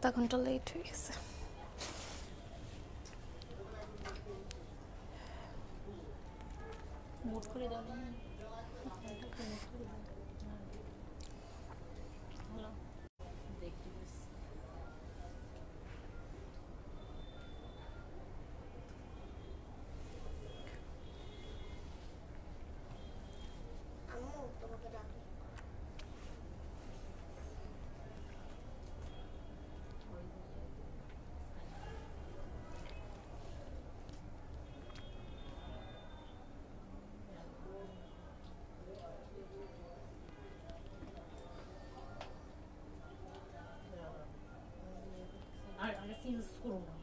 আধা ঘন্টা লেট হয়ে গেছে মুড করে দাও c o o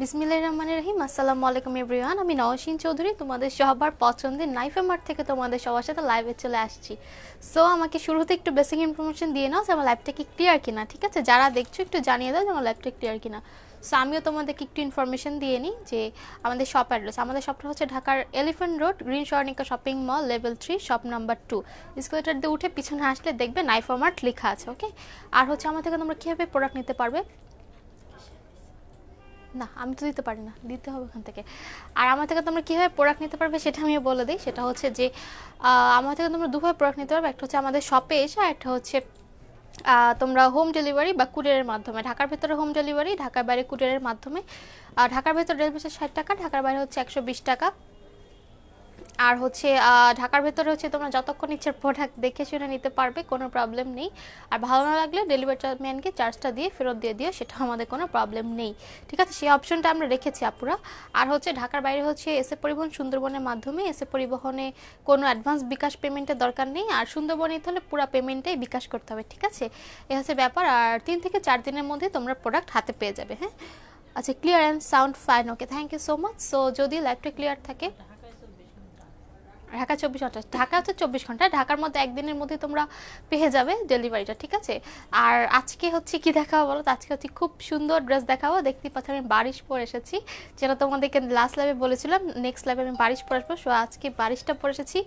বিসমিল্লাহির রহমানির রহিম আসসালামু আলাইকুম এভরিওয়ান আমি নওশিন চৌধুরী তোমাদের সবার পছন্দের নাইফে মার্ট থেকে তোমাদের সবার সাথে লাইভে চলে আসছি সো আমাকে শুরুতে একটু বেসিক ইনফরমেশন দিয়ে নাও যে আমার লাইভটা কি ক্লিয়ার কিনা ঠিক আছে যারা দেখছো একটু জানিয়ে দাও যে আমার লাইভটা ক্লিয়ার কিনা সো আমিও তোমাদেরকে একটু ইনফরমেশন দিয়ে নিই যে আমাদের শপ অ্যাড্রেস আমাদের শপটা হচ্ছে ঢাকার Elephant Road Green সরনিকা shopping mall level three shop number two escalator দিয়ে উঠে পিছনে আসলে দেখবে নাইফ মার্ট লেখা আছে ওকে আর হচ্ছে আমাদের থেকে তোমরা কীভাবে প্রোডাক্ট নিতে পারবে না আমি তো দিতে পারি না দিতে হবে ওখান থেকে আর আমার থেকে তোমরা কীভাবে প্রোডাক্ট নিতে পারবে সেটা আমিও বলে দিই সেটা হচ্ছে যে আমার থেকে তোমরা দুভাবে প্রোডাক্ট নিতে পারবে একটা হচ্ছে আমাদের শপে এসে আর একটা হচ্ছে তোমরা হোম ডেলিভারি বা কুরিয়ারের মাধ্যমে ঢাকার ভেতরে হোম ডেলিভারি ঢাকার বাইরে কুরিয়ারের মাধ্যমে ঢাকার ভেতরে ডেলিভারি ষাট টাকা ঢাকার বাইরে হচ্ছে একশো টাকা আর হচ্ছে ঢাকার ভেতরে হচ্ছে তোমরা যতক্ষণ ইচ্ছে প্রোডাক্ট দেখে শুনে নিতে পারবে কোনো প্রবলেম নেই আর ভালো না লাগলে ডেলিভারি ম্যানকে চার্জটা দিয়ে ফেরত দিয়ে দিও সেটা আমাদের কোনো প্রবলেম নেই ঠিক আছে সেই অপশনটা আমরা রেখেছি আপুরা আর হচ্ছে ঢাকার বাইরে হচ্ছে এসে পরিবহন সুন্দরবনের মাধ্যমে এসে পরিবহনে কোনো অ্যাডভান্স বিকাশ পেমেন্টের দরকার নেই আর সুন্দরবনে তাহলে পুরো পেমেন্টটাই বিকাশ করতে হবে ঠিক আছে এ হচ্ছে ব্যাপার আর তিন থেকে চার দিনের মধ্যে তোমরা প্রোডাক্ট হাতে পেয়ে যাবে হ্যাঁ আচ্ছা clear and sound fine okay thank you so much so যদি ল্যাপটপ ক্লিয়ার থাকে ঢাকা চব্বিশ ঘন্টা ঢাকা হচ্ছে চব্বিশ ঘন্টা ঢাকার মধ্যে একদিনের মধ্যে তোমরা পেয়ে যাবে ডেলিভারিটা ঠিক আছে আর আজকে হচ্ছে কি দেখাবো বলো তো আজকে হচ্ছে খুব সুন্দর ড্রেস দেখাবো দেখতে পাচ্ছি আমি বারিশ পরে এসেছি যেটা তোমাদেরকে লাস্ট লাইভে বলেছিলাম নেক্সট লাইভে আমি বারিশ পরে আসবো সো আজকে বারিশটা পরে এসেছি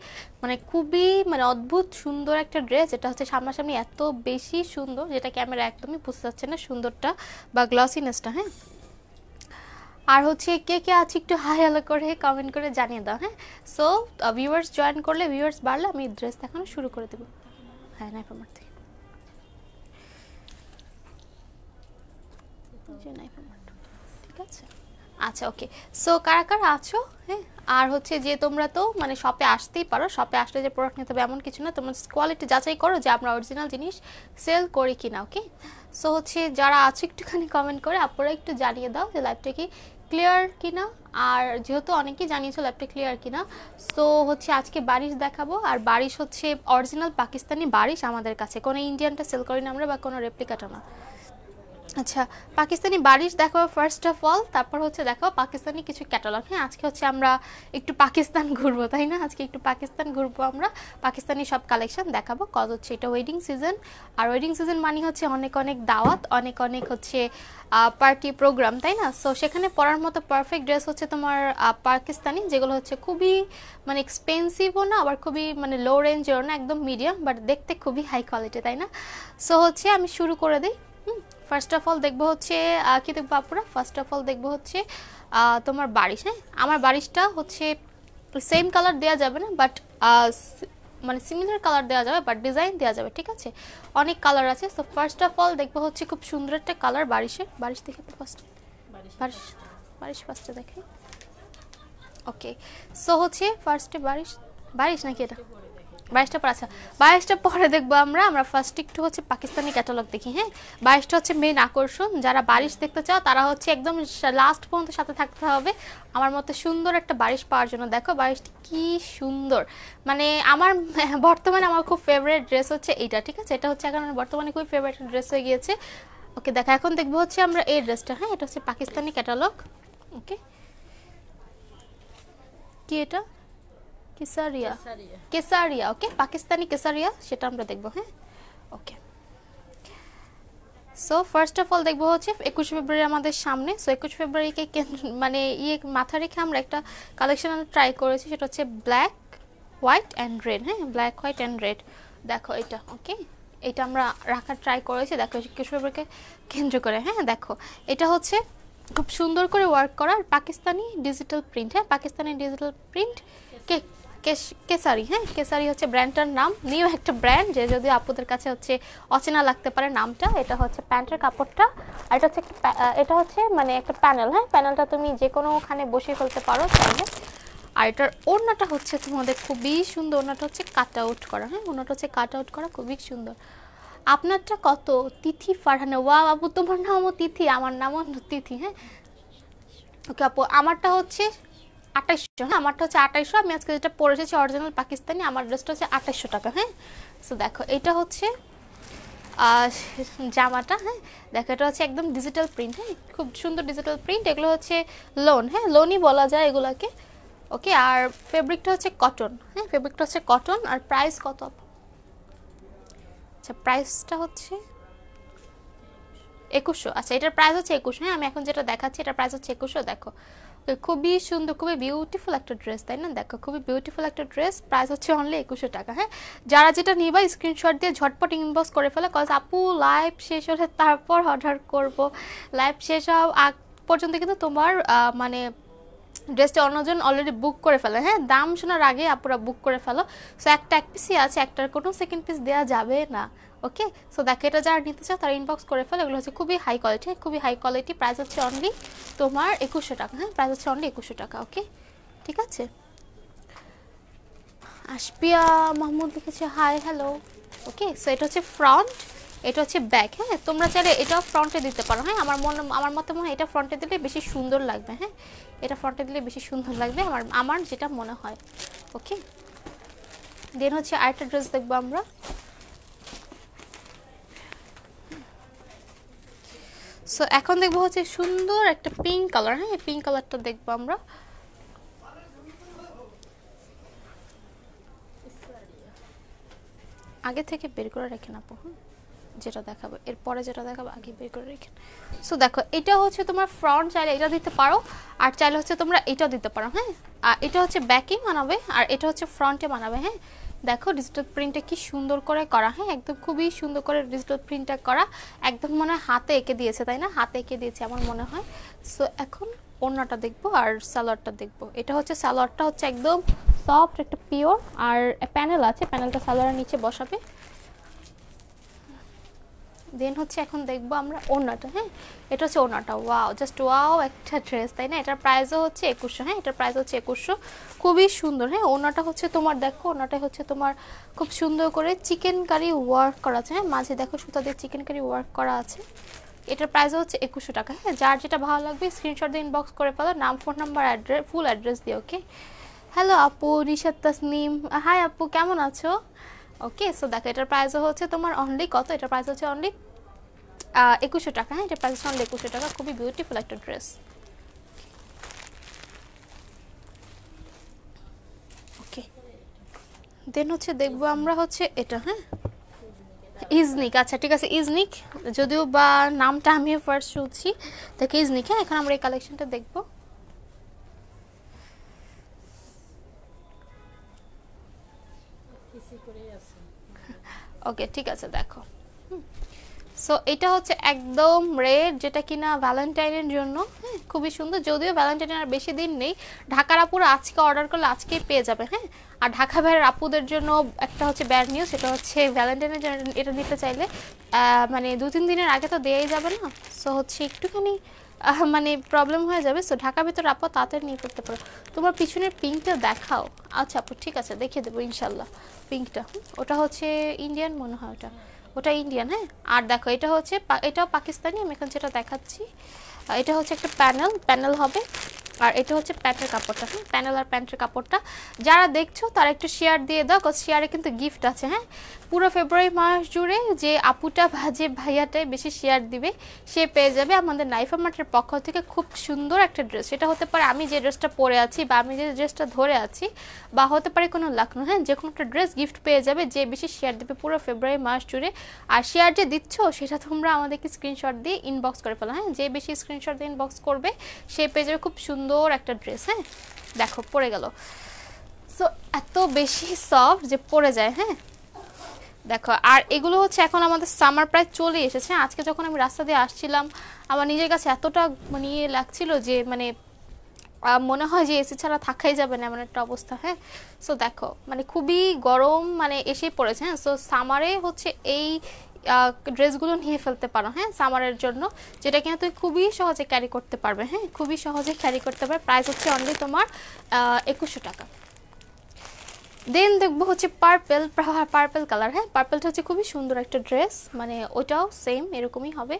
মানে খুবই মানে অদ্ভুত সুন্দর একটা ড্রেস যেটা হচ্ছে সামনাসামনি এত বেশি সুন্দর যেটা ক্যামেরা একদমই বুঝতে যাচ্ছে না সুন্দরটা বা গ্লসিনেসটা হ্যাঁ আর হচ্ছে কে কে আছে একটু হাই আলো করে কমেন্ট করে জানিয়ে দাও হ্যাঁ সো ভিউয়ার্স জয়েন করলে ভিউয়ার্স বাড়লে আমি ড্রেস দেখানো শুরু করে দেবো হ্যাঁ নাইফ আমার থেকে ঠিক আছে আচ্ছা ওকে সো কারা কারা আছো হ্যাঁ আর হচ্ছে যে তোমরা তো মানে শপে আসতেই পারো শপে আসলে যে প্রোডাক্ট নিতে হবে এমন কিছু না তোমরা কোয়ালিটি যাচাই করো যে আমরা অরিজিনাল জিনিস সেল করি কিনা ওকে সো হচ্ছে যারা আছে একটুখানি কমেন্ট করে আপনারা একটু জানিয়ে দাও যে লাইভটা কি ক্লিয়ার কিনা আর যেহেতু অনেকেই জানিয়েছো ল্যাপটপ ক্লিয়ার কিনা সো হচ্ছে আজকে বারিশ দেখাবো আর বারিশ হচ্ছে অরিজিনাল পাকিস্তানি বারিশ আমাদের কাছে কোনো ইন্ডিয়ানটা সেল করি না আমরা বা কোনো রেপ্লিকাটা না আচ্ছা পাকিস্তানি বারিশ দেখো ফার্স্ট অফ অল তারপর হচ্ছে দেখো পাকিস্তানি কিছু ক্যাটালগ হ্যাঁ আজকে হচ্ছে আমরা একটু পাকিস্তান ঘুরবো তাই না আজকে একটু পাকিস্তান ঘুরবো আমরা পাকিস্তানি সব কালেকশন দেখাবো কজ হচ্ছে এটা ওয়েডিং সিজন আর ওয়েডিং সিজন মানে হচ্ছে অনেক অনেক দাওয়াত অনেক অনেক হচ্ছে পার্টি প্রোগ্রাম তাই না সো সেখানে পরার মতো পারফেক্ট ড্রেস হচ্ছে তোমার পাকিস্তানি যেগুলো হচ্ছে খুবই মানে এক্সপেন্সিভও না আবার খুবই মানে লো রেঞ্জেরও না একদম মিডিয়াম বাট দেখতে খুবই হাই কোয়ালিটি তাই না সো হচ্ছে আমি শুরু করে দিই ফার্স্ট অফ অল দেখবো হচ্ছে কি দেখবো আপুরা ফার্স্ট অফ অল দেখবো হচ্ছে তোমার বারিশ হ্যাঁ আমার বারিশটা হচ্ছে সেম কালার দেওয়া যাবে না বাট মানে সিমিলার কালার দেওয়া যাবে বাট ডিজাইন দেওয়া যাবে ঠিক আছে অনেক কালার আছে সো ফার্স্ট অফ অল দেখবো হচ্ছে খুব সুন্দর একটা কালার বারিশের বারিশ দেখে তো ফার্স্ট বারিশ বারিশ ফার্স্টে দেখে ওকে সো হচ্ছে ফার্স্টে বারিশ বারিশ নাকি এটা বাইশটা পর আচ্ছা বাইশটা পরে দেখবো আমরা আমরা ফার্স্ট একটু হচ্ছে পাকিস্তানি ক্যাটালগ দেখি হ্যাঁ বাইশটা হচ্ছে মেন আকর্ষণ যারা বারিশ দেখতে চাও তারা হচ্ছে একদম লাস্ট পর্যন্ত সাথে থাকতে হবে আমার মতে সুন্দর একটা বারিশ পাওয়ার জন্য দেখো বারিশটি কি সুন্দর মানে আমার বর্তমানে আমার খুব ফেভারিট ড্রেস হচ্ছে এইটা ঠিক আছে এটা হচ্ছে এখন বর্তমানে খুবই ফেভারিট ড্রেস হয়ে গিয়েছে ওকে দেখা এখন দেখবো হচ্ছে আমরা এই ড্রেসটা হ্যাঁ এটা হচ্ছে পাকিস্তানি ক্যাটালগ ওকে কি এটা কেসারিয়া কেসারিয়া ওকে পাকিস্তানি কেসারিয়া সেটা আমরা দেখব হ্যাঁ okay so first of all দেখবো হচ্ছে একুশ ফেব্রুয়ারি আমাদের সামনে সো একুশ ফেব্রুয়ারিকে মানে ইয়ে মাথা রেখে আমরা একটা কালেকশন ট্রাই করেছি সেটা হচ্ছে ব্ল্যাক হোয়াইট অ্যান্ড রেড হ্যাঁ ব্ল্যাক হোয়াইট অ্যান্ড রেড দেখো এটা ওকে এটা আমরা রাখার ট্রাই করেছি দেখো একুশ ফেব্রুয়ারিকে কেন্দ্র করে হ্যাঁ দেখো এটা হচ্ছে খুব সুন্দর করে ওয়ার্ক করা পাকিস্তানি ডিজিটাল প্রিন্ট হ্যাঁ পাকিস্তানি ডিজিটাল প্রিন্ট কে কেসারি হ্যাঁ কেসারি হচ্ছে ব্র্যান্ডটার নাম নিউ একটা ব্র্যান্ড যে যদি আপুদের কাছে হচ্ছে অচেনা লাগতে পারে নামটা এটা হচ্ছে প্যান্টের কাপড়টা আর এটা হচ্ছে এটা হচ্ছে মানে একটা প্যানেল হ্যাঁ প্যানেলটা তুমি যে কোনো ওখানে বসিয়ে ফেলতে পারো চাইলে আর এটার ওড়নাটা হচ্ছে তোমাদের খুবই সুন্দর ওড়নাটা হচ্ছে কাট আউট করা হ্যাঁ ওড়নাটা হচ্ছে কাট আউট করা খুবই সুন্দর আপনারটা কত তিথি ফারহানে ওয়া বাবু তোমার নামও তিথি আমার নামও তিথি হ্যাঁ ওকে আপু আমারটা হচ্ছে আঠাইশশো হ্যাঁ আমারটা হচ্ছে আঠাইশশো আমি আজকে যেটা পরে এসেছি অরিজিনাল পাকিস্তানি আমার ড্রেসটা হচ্ছে আঠাইশশো টাকা হ্যাঁ সো দেখো এটা হচ্ছে জামাটা হ্যাঁ দেখো এটা হচ্ছে একদম ডিজিটাল প্রিন্ট হ্যাঁ খুব সুন্দর ডিজিটাল প্রিন্ট এগুলো হচ্ছে লোন হ্যাঁ লোনই বলা যায় এগুলোকে ওকে আর ফেব্রিকটা হচ্ছে কটন হ্যাঁ ফেব্রিকটা হচ্ছে কটন আর প্রাইস কত আচ্ছা প্রাইসটা হচ্ছে একুশশো আচ্ছা এটার প্রাইস হচ্ছে একুশ হ্যাঁ আমি এখন যেটা দেখাচ্ছি এটার প্রাইস হচ্ছে একুশশো দেখো খুবই সুন্দর খুবই বিউটিফুল একটা ড্রেস তাই না দেখো খুবই বিউটিফুল একটা ড্রেস প্রাইস হচ্ছে অনলি একুশশো টাকা হ্যাঁ যারা যেটা নিবা স্ক্রিনশট দিয়ে ঝটপট ইনবক্স করে ফেলে কজ আপু লাইভ শেষ হলে তারপর অর্ডার করব লাইভ শেষ হওয়া আগ পর্যন্ত কিন্তু তোমার মানে ড্রেসটা অন্যজন অলরেডি বুক করে ফেলে হ্যাঁ দাম শোনার আগে আপুরা বুক করে ফেলো সো একটা এক পিসই আছে একটার কোনো সেকেন্ড পিস দেওয়া যাবে না ওকে সো দেখো এটা যারা নিতে চাও তারা ইনবক্স করে ফেলো এগুলো হচ্ছে খুবই হাই কোয়ালিটি খুবই হাই কোয়ালিটি প্রাইস হচ্ছে অনলি তোমার একুশশো টাকা হ্যাঁ প্রাইস হচ্ছে অনলি একুশশো টাকা ওকে ঠিক আছে আশপিয়া মাহমুদ লিখেছে হাই হ্যালো ওকে সো এটা হচ্ছে ফ্রন্ট এটা হচ্ছে ব্যাক হ্যাঁ তোমরা চাইলে এটাও ফ্রন্টে দিতে পারো হ্যাঁ আমার মনে আমার মতে মনে হয় এটা ফ্রন্টে দিলে বেশি সুন্দর লাগবে হ্যাঁ এটা ফ্রন্টে দিলে বেশি সুন্দর লাগবে আমার আমার যেটা মনে হয় ওকে দেন হচ্ছে আরেকটা ড্রেস দেখবো আমরা সো এখন দেখবো হচ্ছে সুন্দর একটা পিঙ্ক কালার হ্যাঁ পিঙ্ক কালারটা দেখবো আমরা আগে থেকে বের করে রেখে আপু হ্যাঁ যেটা দেখাবো এরপরে যেটা দেখাবো আগে বের করে রেখেন সো দেখো এটা হচ্ছে তোমার ফ্রন্ট চাইলে এটা দিতে পারো আর চাইলে হচ্ছে তোমরা এটা দিতে পারো হ্যাঁ আর এটা হচ্ছে ব্যাকে মানাবে আর এটা হচ্ছে ফ্রন্টে মানাবে হ্যাঁ দেখো ডিজিটাল প্রিন্টটা কি সুন্দর করে করা হ্যাঁ একদম খুবই সুন্দর করে ডিজিটাল প্রিন্টটা করা একদম মনে হয় হাতে এঁকে দিয়েছে তাই না হাতে এঁকে দিয়েছে আমার মনে হয় সো এখন ওড়নাটা দেখবো আর সালোয়ারটা দেখবো এটা হচ্ছে সালোয়ারটা হচ্ছে একদম সফট একটা পিওর আর প্যানেল আছে প্যানেলটা সালোয়ারের নিচে বসাবে দেন হচ্ছে এখন দেখবো আমরা ওনাটা হ্যাঁ এটা হচ্ছে ওনাটা ওয়াও জাস্ট ওয়াও একটা ড্রেস তাই না এটার প্রাইসও হচ্ছে একুশশো হ্যাঁ এটার প্রাইস হচ্ছে একুশশো খুবই সুন্দর হ্যাঁ ওনাটা হচ্ছে তোমার দেখো ওনাটা হচ্ছে তোমার খুব সুন্দর করে চিকেন কারি ওয়ার্ক করা আছে হ্যাঁ মাঝে দেখো সুতা দিয়ে চিকেন কারি ওয়ার্ক করা আছে এটার প্রাইসও হচ্ছে একুশশো টাকা হ্যাঁ যার যেটা ভালো লাগবে স্ক্রিনশট দিয়ে ইনবক্স করে ফেলো নাম phone number address full address দিয়ে ওকে হ্যালো আপু নিশাত তাসনিম হাই আপু কেমন আছো ওকে সো দেখো এটার প্রাইস হচ্ছে তোমার অনলি কত এটার প্রাইস হচ্ছে অনলি একুশশো টাকা হ্যাঁ এটার প্রাইস হচ্ছে অনলি একুশশো টাকা খুবই বিউটিফুল একটা ড্রেস ওকে দেন হচ্ছে দেখবো আমরা হচ্ছে এটা হ্যাঁ ইজনিক আচ্ছা ঠিক আছে ইজনিক যদিও বা নামটা আমি ফার্স্ট শুনছি তাকে ইজনিক হ্যাঁ এখন আমরা এই কালেকশনটা দেখবো ওকে ঠিক আছে দেখো সো এটা হচ্ছে একদম রেড যেটা কিনা ভ্যালেন্টাইনের জন্য হ্যাঁ খুবই সুন্দর যদিও ভ্যালেন্টাইনের আর বেশি দিন নেই ঢাকার আপুরা আজকে অর্ডার করলে আজকেই পেয়ে যাবে হ্যাঁ আর ঢাকা ভাইয়ের আপুদের জন্য একটা হচ্ছে ব্যাড নিউজ সেটা হচ্ছে ভ্যালেন্টাইনের এটা নিতে চাইলে মানে দু তিন দিনের আগে তো দেওয়াই যাবে না সো হচ্ছে একটুখানি মানে প্রবলেম হয়ে যাবে সো ঢাকার ভিতরে আপা তাড়াতাড়ি নিয়ে করতে পারো তোমার পিছনের পিঙ্কটা দেখাও আচ্ছা আপু ঠিক আছে দেখিয়ে দেবো ইনশাল্লাহ পিঙ্কটা ওটা হচ্ছে ইন্ডিয়ান মনে হয় ওটা ওটা ইন্ডিয়ান হ্যাঁ আর দেখো এটা হচ্ছে এটাও পাকিস্তানি আমি এখন যেটা দেখাচ্ছি এটা হচ্ছে একটা প্যানেল প্যানেল হবে আর এটা হচ্ছে প্যান্টের কাপড়টা হ্যাঁ প্যানেল আর প্যান্টের কাপড়টা যারা দেখছো তারা একটু শেয়ার দিয়ে দাও কারণ শেয়ারে কিন্তু গিফট আছে হ্যাঁ পুরো ফেব্রুয়ারি মাস জুড়ে যে আপুটা বা যে ভাইয়াটাই বেশি শেয়ার দিবে সে পেয়ে যাবে আমাদের নাইফা মার্টের পক্ষ থেকে খুব সুন্দর একটা ড্রেস সেটা হতে পারে আমি যে ড্রেসটা পরে আছি বা আমি যে ড্রেসটা ধরে আছি বা হতে পারে কোনো লাকনো হ্যাঁ যে কোনো একটা ড্রেস গিফট পেয়ে যাবে যে বেশি শেয়ার দেবে পুরো ফেব্রুয়ারি মাস জুড়ে আর শেয়ার যে দিচ্ছ সেটা তোমরা আমাদেরকে স্ক্রিনশট দিয়ে ইনবক্স করে ফেলো হ্যাঁ যে বেশি স্ক্রিনশট দিয়ে ইনবক্স করবে সে পেয়ে যাবে খুব সুন্দর একটা ড্রেস হ্যাঁ দেখো পরে গেল সো এত বেশি সফট যে পড়ে যায় হ্যাঁ দেখো আর এগুলো হচ্ছে এখন আমাদের সামার প্রায় চলে এসেছে আজকে যখন আমি রাস্তা দিয়ে আসছিলাম আমার নিজের কাছে এতটা মানে ইয়ে লাগছিল যে মানে মনে হয় যে এসি ছাড়া থাকাই যাবে না এমন একটা অবস্থা হ্যাঁ সো দেখো মানে খুবই গরম মানে এসে পড়েছে হ্যাঁ সো সামারে হচ্ছে এই ড্রেসগুলো নিয়ে ফেলতে পারো হ্যাঁ সামারের জন্য যেটা কিনা তুই খুবই সহজে ক্যারি করতে পারবে হ্যাঁ খুবই সহজে ক্যারি করতে পারবে প্রাইস হচ্ছে অনলি তোমার একুশশো টাকা দেন দেখবো হচ্ছে পার্পেল পার্পেল কালার হ্যাঁ পার্পেলটা হচ্ছে খুবই সুন্দর একটা ড্রেস মানে ওটাও সেম এরকমই হবে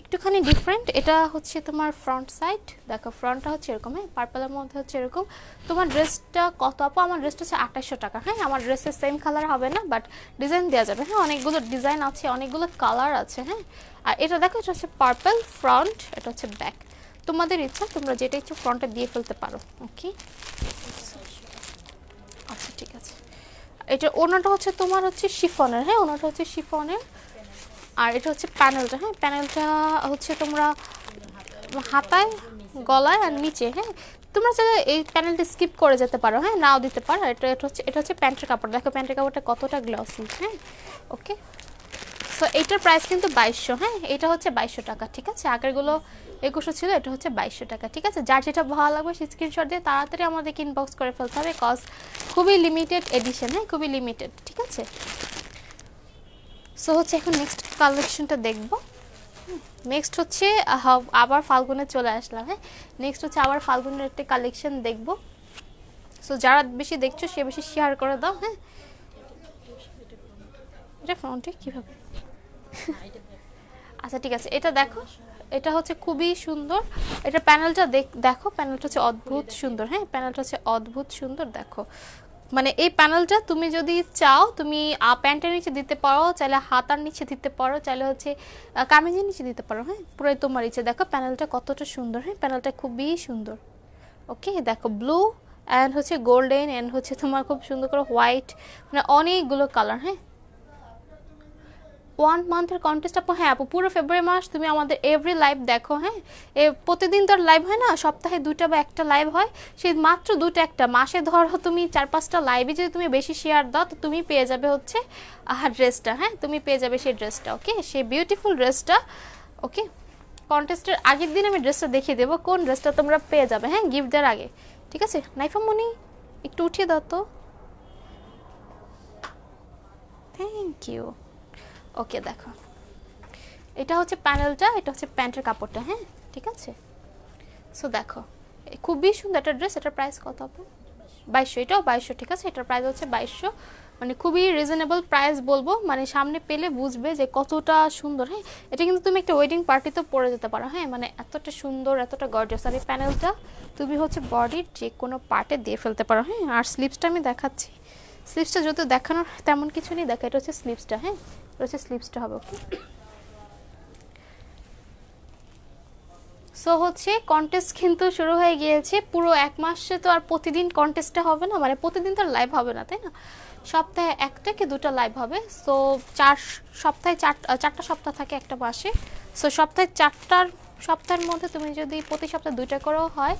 একটুখানি ডিফারেন্ট এটা হচ্ছে তোমার ফ্রন্ট সাইড দেখো ফ্রন্টটা হচ্ছে এরকম হ্যাঁ পার্পলের মধ্যে হচ্ছে এরকম তোমার ড্রেসটা কত আপ আমার ড্রেসটা হচ্ছে আঠাশশো টাকা হ্যাঁ আমার ড্রেসের সেম কালার হবে না বাট ডিজাইন দেওয়া যাবে হ্যাঁ অনেকগুলো ডিজাইন আছে অনেকগুলো কালার আছে হ্যাঁ আর এটা দেখো এটা হচ্ছে পার্পল ফ্রন্ট এটা হচ্ছে ব্যাক তোমাদের ইচ্ছা তোমরা যেটা ইচ্ছা ফ্রন্টে দিয়ে ফেলতে পারো ওকে আচ্ছা ঠিক আছে এটা ওনাটা হচ্ছে তোমার হচ্ছে শিফনের হ্যাঁ ওনাটা হচ্ছে শিফনের আর এটা হচ্ছে প্যানেলটা হ্যাঁ প্যানেলটা হচ্ছে তোমরা হাতায় গলায় আর নিচে হ্যাঁ তোমরা চাইলে এই প্যানেলটা স্কিপ করে যেতে পারো হ্যাঁ নাও দিতে পারো এটা এটা হচ্ছে এটা হচ্ছে প্যান্টের কাপড় দেখো প্যান্টের কাপড়টা কতটা গ্লসি হ্যাঁ ওকে সো এইটার প্রাইস কিন্তু বাইশশো হ্যাঁ এটা হচ্ছে বাইশশো টাকা ঠিক আছে আগেরগুলো একুশশো ছিল এটা হচ্ছে বাইশশো টাকা ঠিক আছে যার যেটা ভালো লাগবে সে স্ক্রিনশট দিয়ে তাড়াতাড়ি আমাদেরকে ইনবক্স করে ফেলতে হবে কজ খুবই লিমিটেড এডিশন হ্যাঁ খুবই লিমিটেড ঠিক আছে সো হচ্ছে এখন নেক্সট কালেকশনটা দেখবো নেক্সট হচ্ছে আবার ফাল্গুনে চলে আসলাম হ্যাঁ নেক্সট হচ্ছে আবার ফাল্গুনের একটা কালেকশন দেখব সো যারা বেশি দেখছো সে বেশি শেয়ার করে দাও হ্যাঁ এটা ফোনটি কীভাবে আচ্ছা ঠিক আছে এটা দেখো এটা হচ্ছে খুবই সুন্দর এটা প্যানেলটা দেখো প্যানেলটা হচ্ছে অদ্ভুত সুন্দর হ্যাঁ প্যানেলটা হচ্ছে অদ্ভুত সুন্দর দেখো মানে এই প্যানেলটা তুমি যদি চাও তুমি প্যান্টের নিচে দিতে পারো চাইলে হাতার নিচে দিতে পারো চাইলে হচ্ছে কামিজের নিচে দিতে পারো হ্যাঁ পুরো তোমার ইচ্ছে দেখো প্যানেলটা কতটা সুন্দর হ্যাঁ প্যানেলটা খুবই সুন্দর ওকে দেখো ব্লু অ্যান্ড হচ্ছে গোল্ডেন অ্যান্ড হচ্ছে তোমার খুব সুন্দর করে হোয়াইট মানে অনেকগুলো কালার হ্যাঁ ওয়ান মান্থের কন্টেস্ট আপু হ্যাঁ আপু পুরো ফেব্রুয়ারি মাস তুমি আমাদের এভরি লাইভ দেখো হ্যাঁ এ প্রতিদিন তো লাইভ হয় না সপ্তাহে দুটা বা একটা লাইভ হয় সেই মাত্র দুটা একটা মাসে ধরো তুমি চার পাঁচটা লাইভে যদি তুমি বেশি শেয়ার দাও তো তুমি পেয়ে যাবে হচ্ছে আর ড্রেসটা হ্যাঁ তুমি পেয়ে যাবে সেই ড্রেসটা ওকে সেই বিউটিফুল ড্রেসটা ওকে কন্টেস্টের আগের দিন আমি ড্রেসটা দেখিয়ে দেবো কোন ড্রেসটা তোমরা পেয়ে যাবে হ্যাঁ গিফট দেওয়ার আগে ঠিক আছে নাইফা মনি একটু উঠিয়ে দাও তো থ্যাংক ইউ ওকে দেখো এটা হচ্ছে প্যানেলটা এটা হচ্ছে প্যান্টের কাপড়টা হ্যাঁ ঠিক আছে সো দেখো খুবই সুন্দর একটা ড্রেস এটার প্রাইস কত হবে বাইশশো এটাও বাইশশো ঠিক আছে এটার প্রাইস হচ্ছে বাইশশো মানে খুবই রিজনেবল প্রাইস বলবো মানে সামনে পেলে বুঝবে যে কতটা সুন্দর হ্যাঁ এটা কিন্তু তুমি একটা ওয়েডিং পার্টিতেও পরে যেতে পারো হ্যাঁ মানে এতটা সুন্দর এতটা গর্জাস আর এই প্যানেলটা তুমি হচ্ছে বডির যে কোনো পার্টে দিয়ে ফেলতে পারো হ্যাঁ আর স্লিপসটা আমি দেখাচ্ছি স্লিপসটা যত দেখানোর তেমন কিছু নেই দেখা এটা হচ্ছে স্লিপসটা হ্যাঁ রয়েছে স্লিপসটা হবে ওকে সো হচ্ছে কন্টেস্ট কিন্তু শুরু হয়ে গিয়েছে পুরো এক মাসে তো আর প্রতিদিন কন্টেস্টটা হবে না মানে প্রতিদিন তো লাইভ হবে না তাই না সপ্তাহে একটা কি দুটো লাইভ হবে সো চার সপ্তাহে চারটা সপ্তাহ থাকে একটা মাসে সো সপ্তাহে চারটার সপ্তাহের মধ্যে তুমি যদি প্রতি সপ্তাহে দুইটা করেও হয়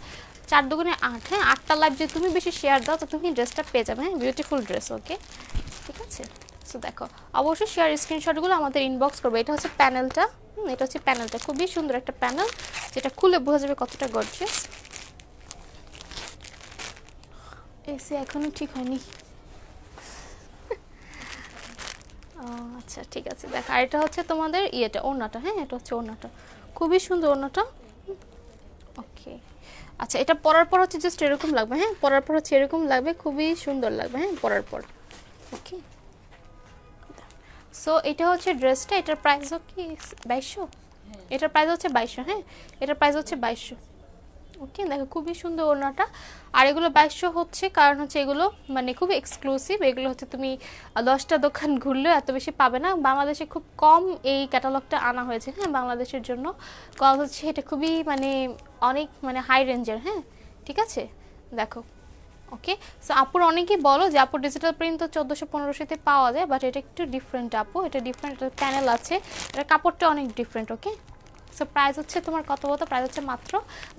চার দুগুণে আট হ্যাঁ আটটা লাইভ যদি তুমি বেশি শেয়ার দাও তো তুমি ড্রেসটা পেয়ে যাবে হ্যাঁ বিউটিফুল ড্রেস ওকে ঠিক আছে সো দেখো অবশ্যই শেয়ার স্ক্রিনশটগুলো আমাদের ইনবক্স করবে এটা হচ্ছে প্যানেলটা এটা হচ্ছে প্যানেলটা খুবই সুন্দর একটা প্যানেল যেটা খুলে বোঝা যাবে কতটা গর্জে এসি এখনও ঠিক হয়নি আচ্ছা ঠিক আছে দেখ আর এটা হচ্ছে তোমাদের ইয়েটা ওনাটা হ্যাঁ এটা হচ্ছে ওনাটা খুবই সুন্দর ওনাটা ওকে আচ্ছা এটা পরার পর হচ্ছে জাস্ট এরকম লাগবে হ্যাঁ পরার পর হচ্ছে এরকম লাগবে খুবই সুন্দর লাগবে হ্যাঁ পরার পর ওকে সো এটা হচ্ছে ড্রেসটা এটার প্রাইস কি বাইশশো হ্যাঁ। এটার প্রাইস হচ্ছে বাইশশো হ্যাঁ এটার প্রাইস হচ্ছে বাইশশো ওকে দেখো খুবই সুন্দর ওনাটা আর এগুলো বাইশশো হচ্ছে কারণ হচ্ছে এগুলো মানে খুব এক্সক্লুসিভ এগুলো হচ্ছে তুমি দশটা দোকান ঘুরলেও এত বেশি পাবে না বাংলাদেশে খুব কম এই ক্যাটালগটা আনা হয়েছে হ্যাঁ বাংলাদেশের জন্য কাজ হচ্ছে এটা খুবই মানে অনেক মানে হাই রেঞ্জের হ্যাঁ ঠিক আছে দেখো ওকে সো আপুর অনেকেই বলো যে আপুর ডিজিটাল প্রিন্ট তো চোদ্দোশো পনেরোশোতে পাওয়া যায় বাট এটা একটু ডিফারেন্ট আপু এটা ডিফারেন্ট প্যানেল আছে এটা কাপড়টা অনেক ডিফারেন্ট ওকে সো প্রাইস হচ্ছে তোমার কত বলতো প্রাইস হচ্ছে মাত্র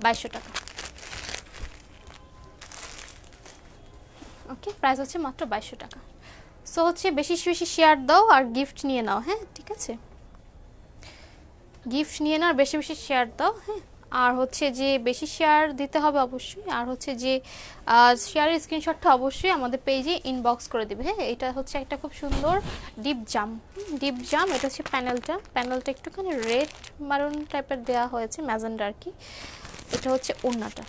বাইশশো টাকা ওকে প্রাইস হচ্ছে মাত্র বাইশশো টাকা সো হচ্ছে বেশি বেশি শেয়ার দাও আর গিফট নিয়ে নাও হ্যাঁ ঠিক আছে গিফট নিয়ে নাও আর বেশি বেশি শেয়ার দাও হ্যাঁ আর হচ্ছে যে বেশি শেয়ার দিতে হবে অবশ্যই আর হচ্ছে যে শেয়ারের স্ক্রিনশটটা অবশ্যই আমাদের পেজে ইনবক্স করে দিবে হ্যাঁ এটা হচ্ছে একটা খুব সুন্দর ডিপ জাম ডিপ জাম এটা হচ্ছে প্যানেলটা প্যানেলটা একটুখানি রেড মারুন টাইপের দেওয়া হয়েছে ম্যাজেন্ডার আর কি এটা হচ্ছে ওড়নাটা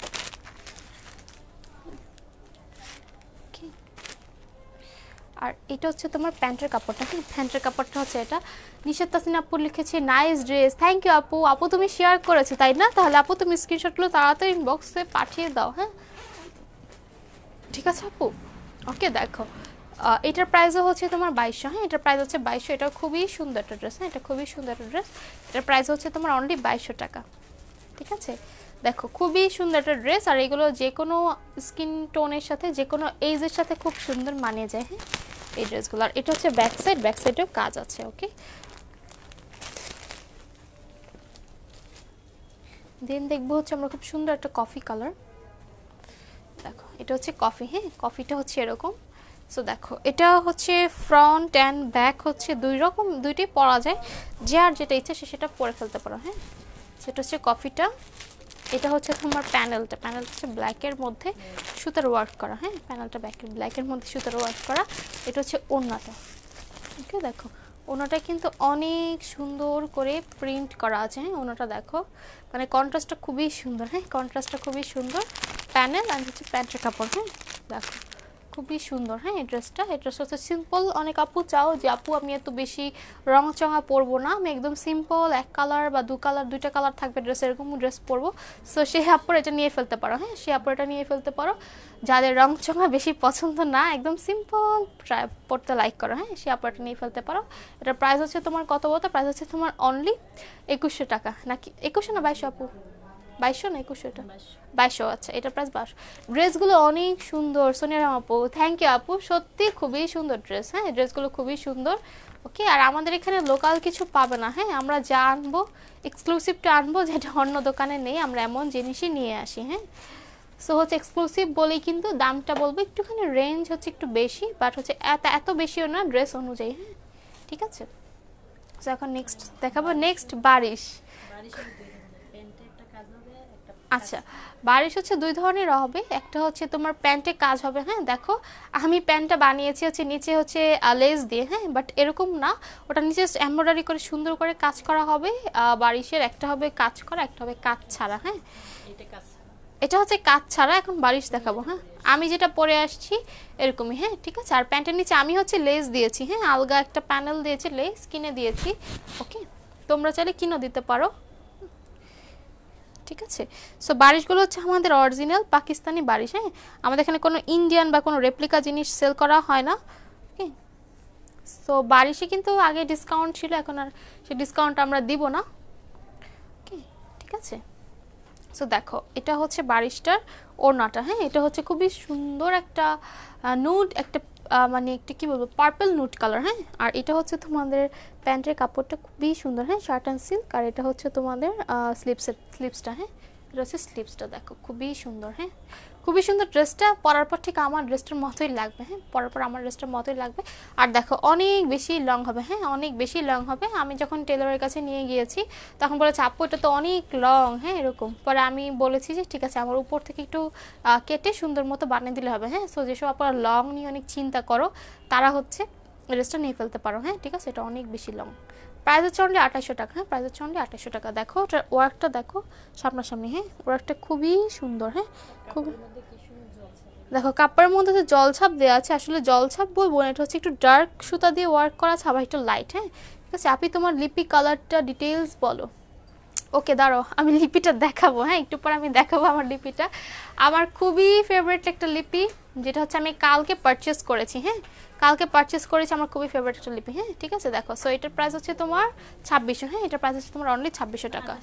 আর এটা হচ্ছে তোমার প্যান্টের কাপড়টা ঠিক হ্যাঁ, প্যান্টের কাপড়টা হচ্ছে এটা নিশাদ তাসিন আপু লিখেছে নাইস ড্রেস থ্যাংক ইউ আপু আপু তুমি শেয়ার করেছো তাই না তাহলে আপু তুমি স্ক্রিনশটগুলো তাড়াতাড়ি ইনবক্সে পাঠিয়ে দাও হ্যাঁ ঠিক আছে আপু ওকে দেখো এটার প্রাইসও হচ্ছে তোমার বাইশশো হ্যাঁ এটার প্রাইস হচ্ছে বাইশশো এটা খুবই সুন্দর একটা ড্রেস হ্যাঁ এটা খুবই সুন্দর একটা ড্রেস এটার প্রাইস হচ্ছে তোমার অনলি বাইশশো টাকা ঠিক আছে দেখো খুবই সুন্দর একটা ড্রেস আর এগুলো যে কোনো স্কিন টোনের সাথে যে কোনো এইজের সাথে খুব সুন্দর মানিয়ে যায় হ্যাঁ এই ড্রেসগুলো আর এটা হচ্ছে ব্যাক সাইড ব্যাক সাইডেও কাজ আছে ওকে দেন দেখবো হচ্ছে আমরা খুব সুন্দর একটা কফি কালার দেখো এটা হচ্ছে কফি হ্যাঁ কফিটা হচ্ছে এরকম সো দেখো এটা হচ্ছে ফ্রন্ট অ্যান্ড ব্যাক হচ্ছে দুই রকম দুইটাই পরা যায় যে আর যেটা ইচ্ছা সে সেটা পরে ফেলতে পারো হ্যাঁ সেটা হচ্ছে কফিটা এটা হচ্ছে তোমার প্যানেলটা প্যানেলটা হচ্ছে ব্ল্যাকের মধ্যে সুতার ওয়ার্ক করা হ্যাঁ প্যানেলটা ব্ল্যাকের ব্ল্যাকের মধ্যে সুতার ওয়ার্ক করা এটা হচ্ছে ওড়নাটা ওকে দেখো ওনাটা কিন্তু অনেক সুন্দর করে প্রিন্ট করা আছে হ্যাঁ ওনাটা দেখো মানে কন্ট্রাস্টটা খুবই সুন্দর হ্যাঁ কন্ট্রাস্টটা খুবই সুন্দর প্যানেল আর হচ্ছে প্যান্টের কাপড় হ্যাঁ দেখো খুবই সুন্দর হ্যাঁ এই ড্রেসটা এই ড্রেসটা হচ্ছে সিম্পল অনেক আপু চাও যে আপু আমি এত বেশি চঙা পরবো না আমি একদম সিম্পল এক কালার বা দু কালার দুইটা কালার থাকবে ড্রেস এরকম ড্রেস পরবো সো সে আপুর এটা নিয়ে ফেলতে পারো হ্যাঁ সে আপুর এটা নিয়ে ফেলতে পারো যাদের চঙা বেশি পছন্দ না একদম সিম্পল পরতে পড়তে লাইক করো হ্যাঁ সে আপুর এটা নিয়ে ফেলতে পারো এটার প্রাইস হচ্ছে তোমার কত বলতো প্রাইস হচ্ছে তোমার অনলি একুশশো টাকা নাকি একুশশো না বাইশো আপু বাইশশো না একুশশো এটা বাইশশো আচ্ছা এটা প্রায় বারোশো ড্রেসগুলো অনেক সুন্দর সোনিয়ারাম আপু থ্যাংক ইউ আপু সত্যি খুবই সুন্দর ড্রেস হ্যাঁ ড্রেসগুলো খুবই সুন্দর ওকে আর আমাদের এখানে লোকাল কিছু পাবে না হ্যাঁ আমরা যা আনবো এক্সক্লুসিভটা আনবো যেটা অন্য দোকানে নেই আমরা এমন জিনিসই নিয়ে আসি হ্যাঁ সো হচ্ছে এক্সক্লুসিভ বলেই কিন্তু দামটা বলবো একটুখানি রেঞ্জ হচ্ছে একটু বেশি বাট হচ্ছে এত এত বেশিও না ড্রেস অনুযায়ী হ্যাঁ ঠিক আছে সো এখন নেক্সট দেখাবো নেক্সট বারিশ আচ্ছা বারিশ হচ্ছে দুই ধরনের হবে একটা হচ্ছে তোমার প্যান্টে কাজ হবে হ্যাঁ দেখো আমি প্যান্টটা বানিয়েছি হচ্ছে নিচে হচ্ছে লেস দিয়ে হ্যাঁ বাট এরকম না ওটা নিচে এমব্রয়ডারি করে সুন্দর করে কাজ করা হবে বারিশের একটা হবে কাজ করা একটা হবে কাজ ছাড়া হ্যাঁ এটা হচ্ছে কাজ ছাড়া এখন বারিশ দেখাবো হ্যাঁ আমি যেটা পরে আসছি এরকমই হ্যাঁ ঠিক আছে আর প্যান্টের নিচে আমি হচ্ছে লেস দিয়েছি হ্যাঁ আলগা একটা প্যানেল দিয়েছি লেস কিনে দিয়েছি ওকে তোমরা চাইলে কিনে দিতে পারো ঠিক আছে সো বারিশগুলো হচ্ছে আমাদের অরিজিনাল পাকিস্তানি বারিশ হ্যাঁ আমাদের এখানে কোনো ইন্ডিয়ান বা কোনো রেপ্লিকা জিনিস সেল করা হয় না ওকে সো বারিশে কিন্তু আগে ডিসকাউন্ট ছিল এখন আর সে ডিসকাউন্ট আমরা দিব না ঠিক আছে সো দেখো এটা হচ্ছে বারিশটার ওড়নাটা হ্যাঁ এটা হচ্ছে খুবই সুন্দর একটা নুড একটা মানে একটা কি বলবো পার্পল নুট কালার হ্যাঁ আর এটা হচ্ছে তোমাদের প্যান্টের কাপড়টা খুবই সুন্দর হ্যাঁ শার্ট অ্যান্ড সিল্ক আর এটা হচ্ছে তোমাদের স্লিপসের স্লিপসটা হ্যাঁ এটা হচ্ছে স্লিপসটা দেখো খুবই সুন্দর হ্যাঁ খুবই সুন্দর ড্রেসটা পরার পর ঠিক আমার ড্রেসটার মতোই লাগবে হ্যাঁ পরার পর আমার ড্রেসটার মতোই লাগবে আর দেখো অনেক বেশি লং হবে হ্যাঁ অনেক বেশি লং হবে আমি যখন টেলরের কাছে নিয়ে গিয়েছি তখন বলেছে আপু এটা তো অনেক লং হ্যাঁ এরকম পরে আমি বলেছি যে ঠিক আছে আমার উপর থেকে একটু কেটে সুন্দর মতো বানিয়ে দিলে হবে হ্যাঁ সো যেসব আপনারা লং নিয়ে অনেক চিন্তা করো তারা হচ্ছে ড্রেসটা নিয়ে ফেলতে পারো হ্যাঁ ঠিক আছে এটা অনেক বেশি লং প্রাইস হচ্ছে অনলি আঠাশশো টাকা হ্যাঁ প্রাইস হচ্ছে অনলি আঠাশশো টাকা দেখো ওটার ওয়ার্কটা দেখো সামনাসামনি হ্যাঁ ওয়ার্কটা খুবই সুন্দর হ্যাঁ খুব দেখো কাপড়ের মধ্যে যে জলছাপ দেওয়া আছে আসলে জলছাপ বলবো না এটা হচ্ছে একটু ডার্ক সুতা দিয়ে ওয়ার্ক করা আছে আবার একটু লাইট হ্যাঁ ঠিক আছে আপনি তোমার লিপি কালারটা ডিটেলস বলো ওকে দাঁড়ো আমি লিপিটা দেখাবো হ্যাঁ একটু পর আমি দেখাবো আমার লিপিটা আমার খুবই ফেভারিট একটা লিপি যেটা হচ্ছে আমি কালকে পারচেস করেছি হ্যাঁ কালকে পারচেস করেছি আমার খুবই ফেভারিট একটা লিপি হ্যাঁ ঠিক আছে দেখো সো এটার প্রাইস হচ্ছে তোমার ছাব্বিশশো হ্যাঁ এটার প্রাইস হচ্ছে তোমার অনলি ছাব্বিশশো টাকা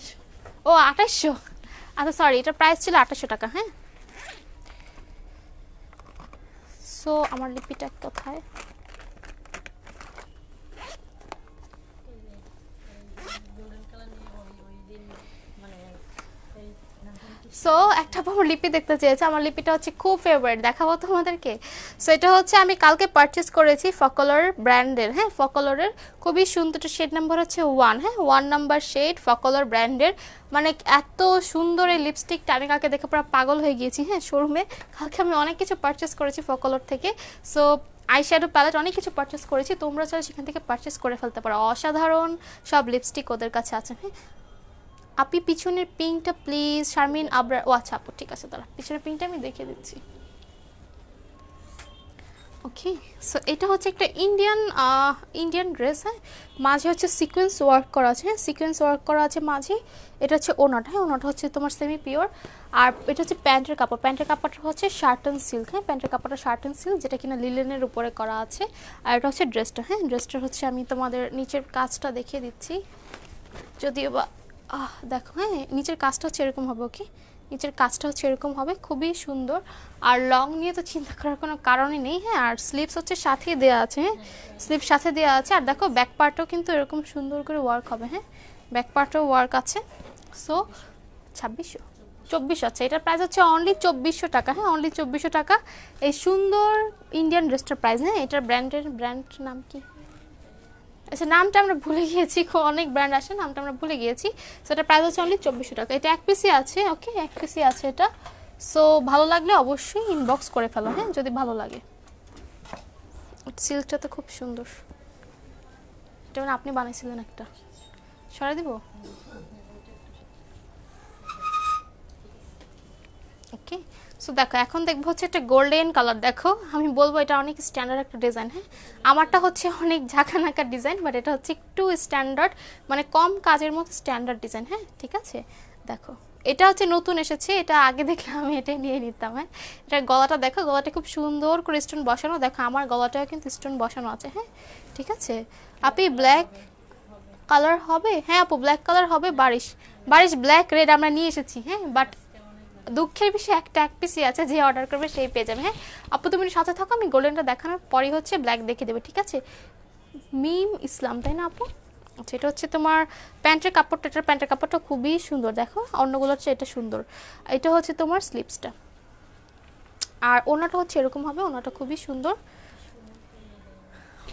ও আঠাশশো আচ্ছা সরি এটার প্রাইস ছিল আঠাশশো টাকা হ্যাঁ সো আমার লিপিটা কোথায় সো একটা আমার লিপি দেখতে চেয়েছে আমার লিপিটা হচ্ছে খুব ফেভারিট দেখাবো তোমাদেরকে সো এটা হচ্ছে আমি কালকে পারচেস করেছি ফকলর ব্র্যান্ডের হ্যাঁ ফকলরের খুবই সুন্দর শেড নাম্বার হচ্ছে ওয়ান হ্যাঁ ওয়ান নাম্বার শেড ফকলর ব্র্যান্ডের মানে এত সুন্দর এই লিপস্টিকটা আমি কালকে দেখে পুরো পাগল হয়ে গিয়েছি হ্যাঁ শোরুমে কালকে আমি অনেক কিছু পারচেস করেছি ফকলর থেকে সো আই শ্যাডো প্যালেট অনেক কিছু পারচেস করেছি তোমরা চাইলে সেখান থেকে পারচেস করে ফেলতে পারো অসাধারণ সব লিপস্টিক ওদের কাছে আছে হ্যাঁ আপনি পিছনের পিঙ্কটা প্লিজ শারমিন আবরার ও আচ্ছা আপু ঠিক আছে দাঁড়া পিছনের পিঙ্কটা আমি দেখে দিচ্ছি ওকে সো এটা হচ্ছে একটা ইন্ডিয়ান ইন্ডিয়ান ড্রেস হ্যাঁ মাঝে হচ্ছে সিকোয়েন্স ওয়ার্ক করা আছে হ্যাঁ সিকোয়েন্স ওয়ার্ক করা আছে মাঝে এটা হচ্ছে ওনাটা হ্যাঁ ওনাটা হচ্ছে তোমার সেমি পিওর আর এটা হচ্ছে প্যান্টের কাপড় প্যান্টের কাপড়টা হচ্ছে শার্ট অ্যান্ড সিল্ক হ্যাঁ প্যান্টের কাপড়টা শার্ট অ্যান্ড সিল্ক যেটা কিনা লিলেনের উপরে করা আছে আর এটা হচ্ছে ড্রেসটা হ্যাঁ ড্রেসটা হচ্ছে আমি তোমাদের নিচের কাজটা দেখিয়ে দিচ্ছি যদিও বা আহ দেখো হ্যাঁ নিচের কাজটা হচ্ছে এরকম হবে ওকে নিচের কাজটা হচ্ছে এরকম হবে খুবই সুন্দর আর লং নিয়ে তো চিন্তা করার কোনো কারণই নেই হ্যাঁ আর স্লিপস হচ্ছে সাথেই দেওয়া আছে হ্যাঁ স্লিপ সাথে দেওয়া আছে আর দেখো ব্যাক পার্টও কিন্তু এরকম সুন্দর করে ওয়ার্ক হবে হ্যাঁ ব্যাক পার্টও ওয়ার্ক আছে সো ছাব্বিশশো চব্বিশশো আচ্ছা এটার প্রাইস হচ্ছে অনলি চব্বিশশো টাকা হ্যাঁ অনলি চব্বিশশো টাকা এই সুন্দর ইন্ডিয়ান ড্রেসটার প্রাইস হ্যাঁ এটার ব্র্যান্ডের ব্র্যান্ড নাম কি আচ্ছা নামটা আমরা ভুলে গিয়েছি অনেক ব্র্যান্ড আসে নামটা আমরা ভুলে গিয়েছি সো এটা প্রাইস হচ্ছে অনলি চব্বিশশো টাকা এটা এক পিসি আছে ওকে এক পিসি আছে এটা সো ভালো লাগলে অবশ্যই ইনবক্স করে ফেলো হ্যাঁ যদি ভালো লাগে সিল্কটা তো খুব সুন্দর এটা মানে আপনি বানিয়েছিলেন একটা সরাই দিব ওকে সো দেখো এখন দেখবো হচ্ছে একটা গোল্ডেন কালার দেখো আমি বলবো এটা অনেক স্ট্যান্ডার্ড একটা ডিজাইন হ্যাঁ আমারটা হচ্ছে অনেক ঝাঁকানাকার ডিজাইন বাট এটা হচ্ছে একটু স্ট্যান্ডার্ড মানে কম কাজের মতো স্ট্যান্ডার্ড ডিজাইন হ্যাঁ ঠিক আছে দেখো এটা হচ্ছে নতুন এসেছে এটা আগে দেখলে আমি এটা নিয়ে নিতাম হ্যাঁ এটা গলাটা দেখো গলাটা খুব সুন্দর করে স্টোন বসানো দেখো আমার গলাটাও কিন্তু স্টোন বসানো আছে হ্যাঁ ঠিক আছে আপনি ব্ল্যাক কালার হবে হ্যাঁ আপু ব্ল্যাক কালার হবে বারিশ বারিশ ব্ল্যাক রেড আমরা নিয়ে এসেছি হ্যাঁ বাট দুঃখের বিষয় একটা এক পিসি আছে যে অর্ডার করবে সেই পেয়ে যাবে হ্যাঁ আপু তুমি সাথে থাকো আমি গোল্ডেনটা দেখানোর পরই হচ্ছে ব্ল্যাক দেখে দেবে ঠিক আছে মিম ইসলাম তাই না আপু আচ্ছা এটা হচ্ছে তোমার প্যান্টের কাপড়টা এটার প্যান্টের কাপড়টা খুবই সুন্দর দেখো অন্যগুলো হচ্ছে এটা সুন্দর এটা হচ্ছে তোমার স্লিপসটা আর ওনাটা হচ্ছে এরকম হবে ওনাটা খুবই সুন্দর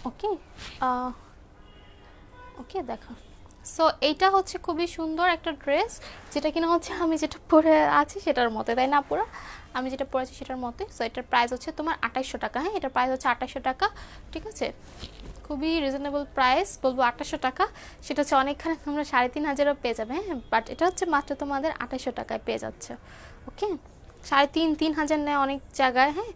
ওকে ওকে দেখো সো এইটা হচ্ছে খুবই সুন্দর একটা ড্রেস যেটা কিনা হচ্ছে আমি যেটা পরে আছি সেটার মতে তাই না পুরো আমি যেটা পরেছি সেটার মতে সো এটার প্রাইস হচ্ছে তোমার আঠাশশো টাকা হ্যাঁ এটার প্রাইস হচ্ছে আঠাশশো টাকা ঠিক আছে খুবই রিজনেবল প্রাইস বলবো আঠাশশো টাকা সেটা হচ্ছে অনেকখানে তোমরা সাড়ে তিন হাজারও পেয়ে যাবে হ্যাঁ বাট এটা হচ্ছে মাত্র তোমাদের আঠাশশো টাকায় পেয়ে যাচ্ছে ওকে সাড়ে তিন তিন হাজার নেয় অনেক জায়গায় হ্যাঁ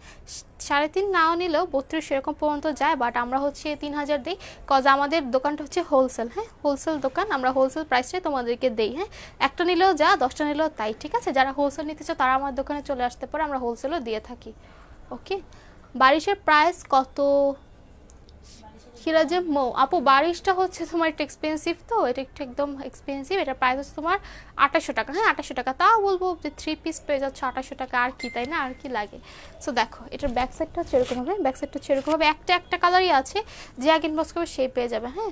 সাড়ে তিন নাও নিলেও বত্রিশ এরকম পর্যন্ত যায় বাট আমরা হচ্ছে তিন হাজার দিই কজ আমাদের দোকানটা হচ্ছে হোলসেল হ্যাঁ হোলসেল দোকান আমরা হোলসেল প্রাইসটাই তোমাদেরকে দেই হ্যাঁ একটা নিলেও যা দশটা নিলেও তাই ঠিক আছে যারা হোলসেল নিতে চাও তারা আমার দোকানে চলে আসতে পারে আমরা হোলসেলও দিয়ে থাকি ওকে বারিশের প্রাইস কত যে মৌ আপু বারিশটা হচ্ছে তোমার একটু এক্সপেন্সিভ তো এটা একটু একদম এক্সপেন্সিভ এটা প্রাইস হচ্ছে তোমার আঠাশশো টাকা হ্যাঁ আঠাশশো টাকা তাও বলবো যে থ্রি পিস পেয়ে যাচ্ছ আঠাশশো টাকা আর কি তাই না আর কি লাগে সো দেখো এটার ব্যাক সাইডটা হচ্ছে এরকম হবে ব্যাক সাইডটা হচ্ছে এরকম হবে একটা একটা কালারই আছে যে আগে ইনবক্স করবে সেই পেয়ে যাবে হ্যাঁ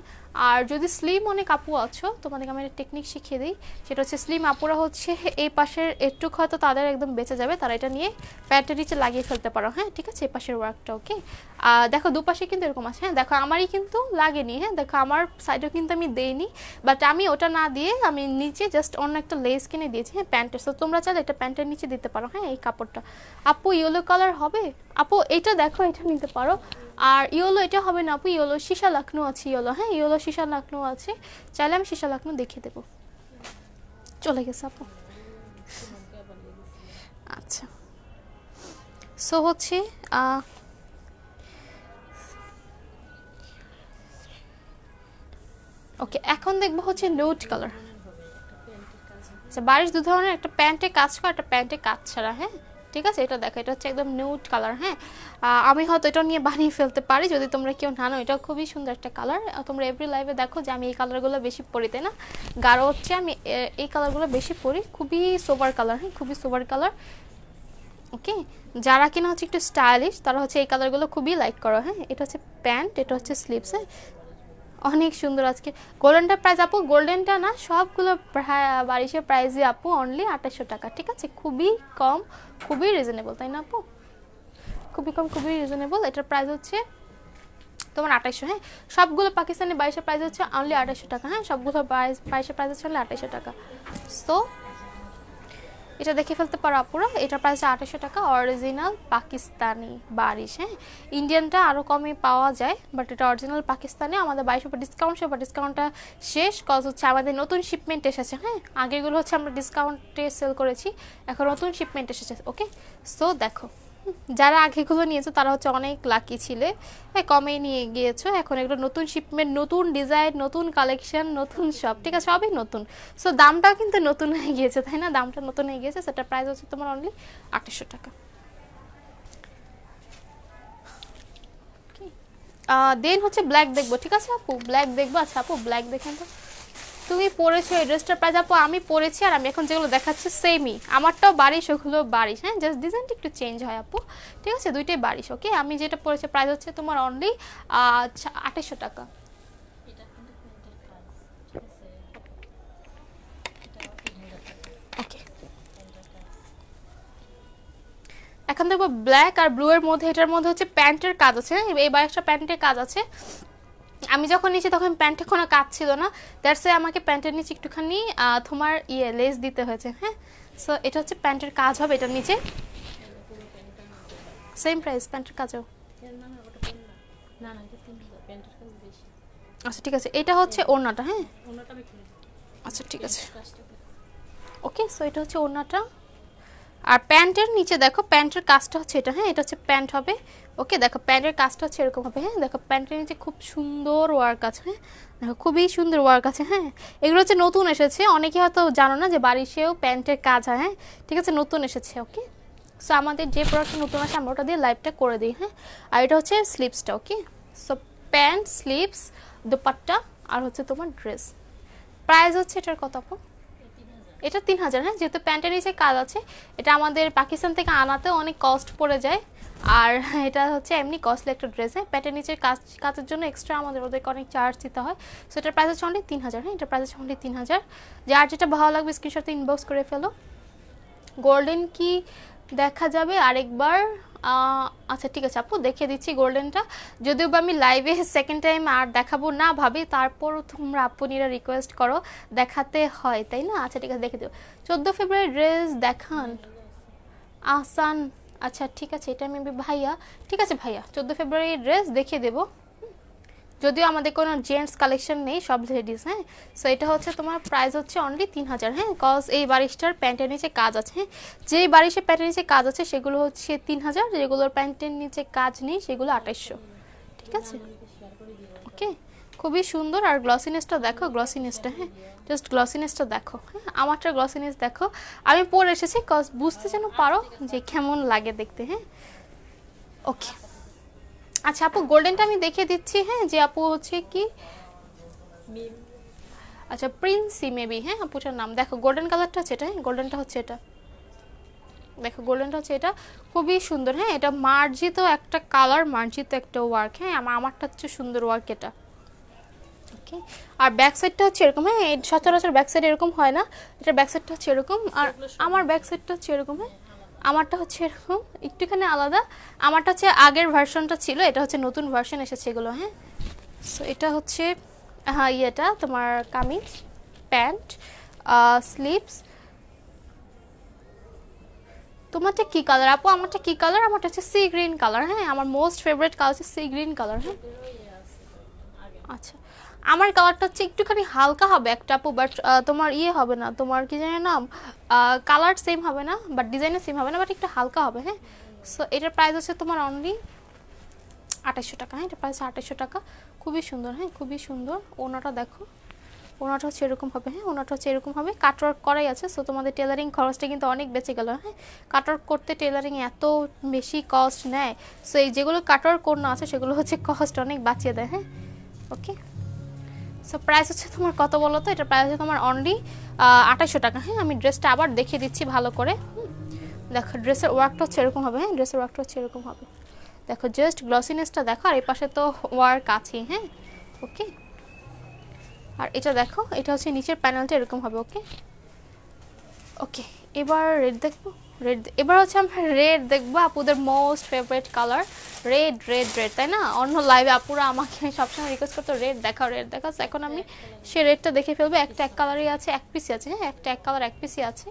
আর যদি স্লিম অনেক আপু আছো তোমাদেরকে আমি একটা টেকনিক শিখিয়ে দিই সেটা হচ্ছে স্লিম আপুরা হচ্ছে এই পাশের একটুক হয়তো তাদের একদম বেঁচে যাবে তারা এটা নিয়ে প্যাটের নিচে লাগিয়ে ফেলতে পারো হ্যাঁ ঠিক আছে এই পাশের ওয়ার্কটা ওকে আর দেখো দুপাশে কিন্তু এরকম আছে হ্যাঁ দেখো আমারই কিন্তু লাগেনি হ্যাঁ দেখো আমার সাইডেও কিন্তু আমি দেইনি বাট আমি ওটা না দিয়ে আমি নিচে জাস্ট অন্য একটা লেস কিনে দিয়েছি হ্যাঁ প্যান্টের সো তোমরা চাইলে এটা প্যান্টের নিচে দিতে পারো হ্যাঁ এই কাপড়টা আপু ইয়েলো কালার হবে আপু এটা দেখো এটা নিতে পারো আর ইয়োলো এটা হবে না আপু ইয়োলো সীসা লাখনো আছে ইয়োলো হ্যাঁ ইয়োলো সীসা লাখনো আছে চাইলে আমি সীসা লাখনো দেখিয়ে দেবো চলে গেছে আপু আচ্ছা সো হচ্ছে ওকে এখন দেখবো হচ্ছে নোট কালার আচ্ছা বাড়ির দু ধরনের একটা প্যান্টে কাজ করা একটা প্যান্টে কাজ ছাড়া হ্যাঁ ঠিক আছে এটা দেখো এটা হচ্ছে একদম নিউড কালার হ্যাঁ আমি হয়তো এটা নিয়ে বানিয়ে ফেলতে পারি যদি তোমরা কেউ না এটা খুবই সুন্দর একটা কালার তোমরা এভরি লাইভে দেখো যে আমি এই কালারগুলো বেশি পরি তাই না গাঢ় হচ্ছে আমি এই কালারগুলো বেশি পরি খুবই সোবার কালার হ্যাঁ খুবই সোবার কালার ওকে যারা কিনা হচ্ছে একটু স্টাইলিশ তারা হচ্ছে এই কালারগুলো খুবই লাইক করো হ্যাঁ এটা হচ্ছে প্যান্ট এটা হচ্ছে স্লিভস হ্যাঁ অনেক সুন্দর আজকে গোল্ডেনটা প্রাইস আপু গোল্ডেনটা না সবগুলো বারিশের প্রাইসই আপু অনলি আঠাশশো টাকা ঠিক আছে খুবই কম খুবই রিজনেবল তাই না আপু খুবই কম খুবই রিজনেবল এটার প্রাইস হচ্ছে তোমার আঠাশশো হ্যাঁ সবগুলো পাকিস্তানি বাইশের প্রাইস হচ্ছে অনলি আঠাশশো টাকা হ্যাঁ সবগুলো বাইশ বাইশের প্রাইস হচ্ছে অনলি আঠাশশো টাকা সো এটা দেখে ফেলতে পারো আপুরা এটা প্রাইস আঠাশশো টাকা অরিজিনাল পাকিস্তানি বারিশ হ্যাঁ ইন্ডিয়ানটা আরও কমে পাওয়া যায় বাট এটা অরিজিনাল পাকিস্তানি আমাদের বাইশ উপর ডিসকাউন্ট সেবা ডিসকাউন্টটা শেষ কজ হচ্ছে আমাদের নতুন শিপমেন্ট এসেছে হ্যাঁ আগেরগুলো হচ্ছে আমরা ডিসকাউন্টে সেল করেছি এখন নতুন শিপমেন্ট এসেছে ওকে সো দেখো যারা আগেগুলো নিয়েছো তারা হচ্ছে অনেক লাকি ছিলে হ্যাঁ কমেই নিয়ে গিয়েছো এখন এগুলো নতুন শিপমেন্ট নতুন ডিজাইন নতুন কালেকশন নতুন সব ঠিক আছে সবই নতুন সো দামটাও কিন্তু নতুন হয়ে গিয়েছে তাই না দামটা নতুন হয়ে গিয়েছে সেটা প্রাইস হচ্ছে তোমার অনলি আঠাশশো টাকা দেন হচ্ছে ব্ল্যাক দেখবো ঠিক আছে আপু ব্ল্যাক দেখবো আচ্ছা আপু ব্ল্যাক দেখেন তো তুমি পরেছো এই ড্রেসটা প্রাইস আপু আমি পরেছি আর আমি এখন যেগুলো দেখাচ্ছি সেমই আমারটাও বাড়িস ওগুলো বাড়িস হ্যাঁ জাস্ট ডিজাইনটা একটু চেঞ্জ হয় আপু ঠিক আছে দুইটাই বাড়িস ওকে আমি যেটা পরেছি প্রাইস হচ্ছে তোমার অনলি আঠাশশো টাকা এখন দেখবো ব্ল্যাক আর ব্লু এর মধ্যে এটার মধ্যে হচ্ছে প্যান্টের কাজ আছে হ্যাঁ? এই একটা প্যান্টের কাজ আছে আমি যখন নিচে তখন প্যান্টে কোনো কাজ ছিল না দ্যাটস আমাকে প্যান্টের নিচে একটুখানি তোমার ইয়ে লেস দিতে হয়েছে হ্যাঁ সো এটা হচ্ছে প্যান্টের কাজ হবে এটার নিচে সেম প্রাইস প্যান্টের কাজও আচ্ছা ঠিক আছে এটা হচ্ছে ওড়নাটা হ্যাঁ আচ্ছা ঠিক আছে ওকে সো এটা হচ্ছে ওড়নাটা আর প্যান্টের নিচে দেখো প্যান্টের কাজটা হচ্ছে এটা হ্যাঁ এটা হচ্ছে প্যান্ট হবে ওকে দেখো প্যান্টের কাজটা হচ্ছে এরকম হবে হ্যাঁ দেখো প্যান্টের নিচে খুব সুন্দর ওয়ার্ক আছে হ্যাঁ দেখো খুবই সুন্দর ওয়ার্ক আছে হ্যাঁ এগুলো হচ্ছে নতুন এসেছে অনেকে হয়তো জানো না যে বাড়িতেও প্যান্টের কাজ হয় হ্যাঁ ঠিক আছে নতুন এসেছে ওকে সো আমাদের যে প্রোডাক্টটা নতুন আসে আমরা ওটা দিয়ে লাইভটা করে দিই হ্যাঁ আর এটা হচ্ছে স্লিপসটা okay so pant slips dupatta আর হচ্ছে তোমার ড্রেস প্রাইস হচ্ছে এটার কত আপন এটা তিন হাজার হ্যাঁ যেহেতু প্যান্টের নিচে কাজ আছে এটা আমাদের পাকিস্তান থেকে আনাতে অনেক কস্ট পড়ে যায় আর এটা হচ্ছে এমনি কস্টলি একটা ড্রেস হ্যাঁ প্যান্টের নিচের কাজ কাজের জন্য এক্সট্রা আমাদের ওদেরকে অনেক চার্জ দিতে হয় সো এটার প্রাইস হচ্ছে অনলি তিন হাজার হ্যাঁ এটার প্রাইস হচ্ছে অনলি তিন হাজার যার যেটা ভালো লাগবে স্ক্রিনশটে ইনবক্স করে ফেলো গোল্ডেন কি দেখা যাবে আরেকবার আচ্ছা ঠিক আছে আপু দেখিয়ে দিচ্ছি গোল্ডেনটা যদিও বা আমি লাইভে সেকেন্ড টাইম আর দেখাবো না ভাবি তারপর তোমরা আপনিরা রিকোয়েস্ট করো দেখাতে হয় তাই না আচ্ছা ঠিক আছে দেখে দিও চোদ্দো ফেব্রুয়ারি ড্রেস দেখান আসান আচ্ছা ঠিক আছে এটা আমি ভাইয়া ঠিক আছে ভাইয়া চোদ্দো ফেব্রুয়ারি ড্রেস দেখিয়ে দেবো যদিও আমাদের কোনো জেন্টস কালেকশন নেই সব লেডিস হ্যাঁ সো এটা হচ্ছে তোমার প্রাইস হচ্ছে অনলি তিন হাজার হ্যাঁ কজ এই বারিশটার প্যান্টের নিচে কাজ আছে হ্যাঁ যেই বারিশের প্যান্টের নিচে কাজ আছে সেগুলো হচ্ছে তিন হাজার যেগুলোর প্যান্টের নিচে কাজ নেই সেগুলো আঠাইশশো ঠিক আছে ওকে খুবই সুন্দর আর গ্লসিনেসটা দেখো গ্লসিনেসটা হ্যাঁ জাস্ট গ্লসিনেসটা দেখো হ্যাঁ আমারটা গ্লসিনেস দেখো আমি পরে এসেছি কজ বুঝতে যেন পারো যে কেমন লাগে দেখতে হ্যাঁ ওকে আচ্ছা আপু গোল্ডেনটা আমি দেখে দিচ্ছি হ্যাঁ যে আপু হচ্ছে কি আচ্ছা প্রিন্সি মেবি হ্যাঁ আপুটার নাম দেখো গোল্ডেন কালারটা আছে এটা হ্যাঁ গোল্ডেনটা হচ্ছে এটা দেখো গোল্ডেনটা হচ্ছে এটা খুবই সুন্দর হ্যাঁ এটা মার্জিত একটা কালার মার্জিত একটা ওয়ার্ক হ্যাঁ আমার আমারটা হচ্ছে সুন্দর ওয়ার্ক এটা ওকে আর ব্যাক সাইডটা হচ্ছে এরকম হ্যাঁ সচরাচর ব্যাক সাইড এরকম হয় না এটা ব্যাক সাইডটা হচ্ছে এরকম আর আমার ব্যাক সাইডটা হচ্ছে এরকম হ্যাঁ আমারটা হচ্ছে এরকম একটুখানি আলাদা আমারটা হচ্ছে আগের ভার্সনটা ছিল এটা হচ্ছে নতুন ভার্সন এসেছে এগুলো হ্যাঁ সো এটা হচ্ছে হ্যাঁ ইয়েটা তোমার কামিজ প্যান্ট স্লিপস তোমারটা কি কালার আপু আমারটা কি কালার আমারটা হচ্ছে সি গ্রিন কালার হ্যাঁ আমার মোস্ট ফেভারিট কালার হচ্ছে সি গ্রিন কালার হ্যাঁ আচ্ছা আমার কালারটা হচ্ছে একটুখানি হালকা হবে একটা আপু বাট তোমার ইয়ে হবে না তোমার কি জানে নাম কালার সেম হবে না বাট ডিজাইনও সেম হবে না বাট একটু হালকা হবে হ্যাঁ সো এটার প্রাইস হচ্ছে তোমার অনলি আঠাশশো টাকা হ্যাঁ এটা প্রাইস আঠাশশো টাকা খুবই সুন্দর হ্যাঁ খুবই সুন্দর ওনাটা দেখো ওনাটা হচ্ছে এরকম হবে হ্যাঁ ওনাটা হচ্ছে এরকম হবে কাটওয়ার্ক করাই আছে সো তোমাদের টেলারিং খরচটা কিন্তু অনেক বেঁচে গেল হ্যাঁ কাটওয়ার্ক করতে টেলারিং এত বেশি কস্ট নেয় সো এই যেগুলো কাটওয়ার্ক কন্যা আছে সেগুলো হচ্ছে কস্ট অনেক বাঁচিয়ে দেয় হ্যাঁ ওকে সো প্রাইস হচ্ছে তোমার কত বলো তো এটা প্রাইস হচ্ছে তোমার অনলি আঠাশশো টাকা হ্যাঁ আমি ড্রেসটা আবার দেখিয়ে দিচ্ছি ভালো করে দেখো ড্রেসের ওয়ার্কটা হচ্ছে এরকম হবে হ্যাঁ ড্রেসের ওয়ার্কটা হচ্ছে এরকম হবে দেখো জাস্ট গ্লসিনেসটা দেখো আর এই পাশে তো ওয়ার্ক আছে হ্যাঁ ওকে আর এটা দেখো এটা হচ্ছে নিচের প্যানেলটা এরকম হবে ওকে ওকে এবার রেড দেখবো রেড এবার হচ্ছে আমরা রেড দেখবো আপুদের most favourite colour red red red তাই না অন্য লাইভে আপুরা আমাকে সবসময় রিকোয়েস্ট করতো রেড দেখাও রেড দেখাস এখন আমি সে রেডটা দেখে ফেলবো একটা এক কালারই আছে এক পিসই আছে হ্যাঁ একটা এক কালার এক পিসই আছে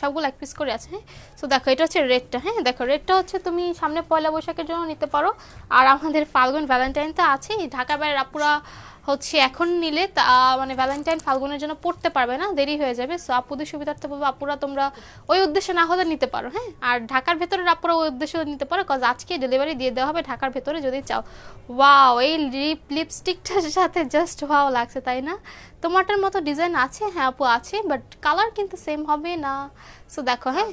সবগুলো এক পিস করে আছে হ্যাঁ সো দেখো এটা হচ্ছে রেডটা হ্যাঁ দেখো রেডটা হচ্ছে তুমি সামনে পয়লা বৈশাখের জন্য নিতে পারো আর আমাদের ফাল্গুন ভ্যালেন্টাইন তো আছেই ঢাকা বাইরের আপুরা হচ্ছে এখন নিলে তা মানে ভ্যালেন্টাইন ফাল্গুনের জন্য পড়তে পারবে না দেরি হয়ে যাবে সো আপুদের সুবিধার্থে বলবো আপুরা তোমরা ওই উদ্দেশ্যে না হলে নিতে পারো হ্যাঁ আর ঢাকার ভেতরের আপুরা ওই উদ্দেশ্যে নিতে পারো কজ আজকে ডেলিভারি দিয়ে দেওয়া হবে ঢাকার ভেতরে যদি চাও ওয়া এই লিপ লিপস্টিকটার সাথে জাস্ট ওয়াও লাগছে তাই না তোমারটার মতো ডিজাইন আছে হ্যাঁ আপু আছে বাট কালার কিন্তু সেম হবে না সো দেখো হ্যাঁ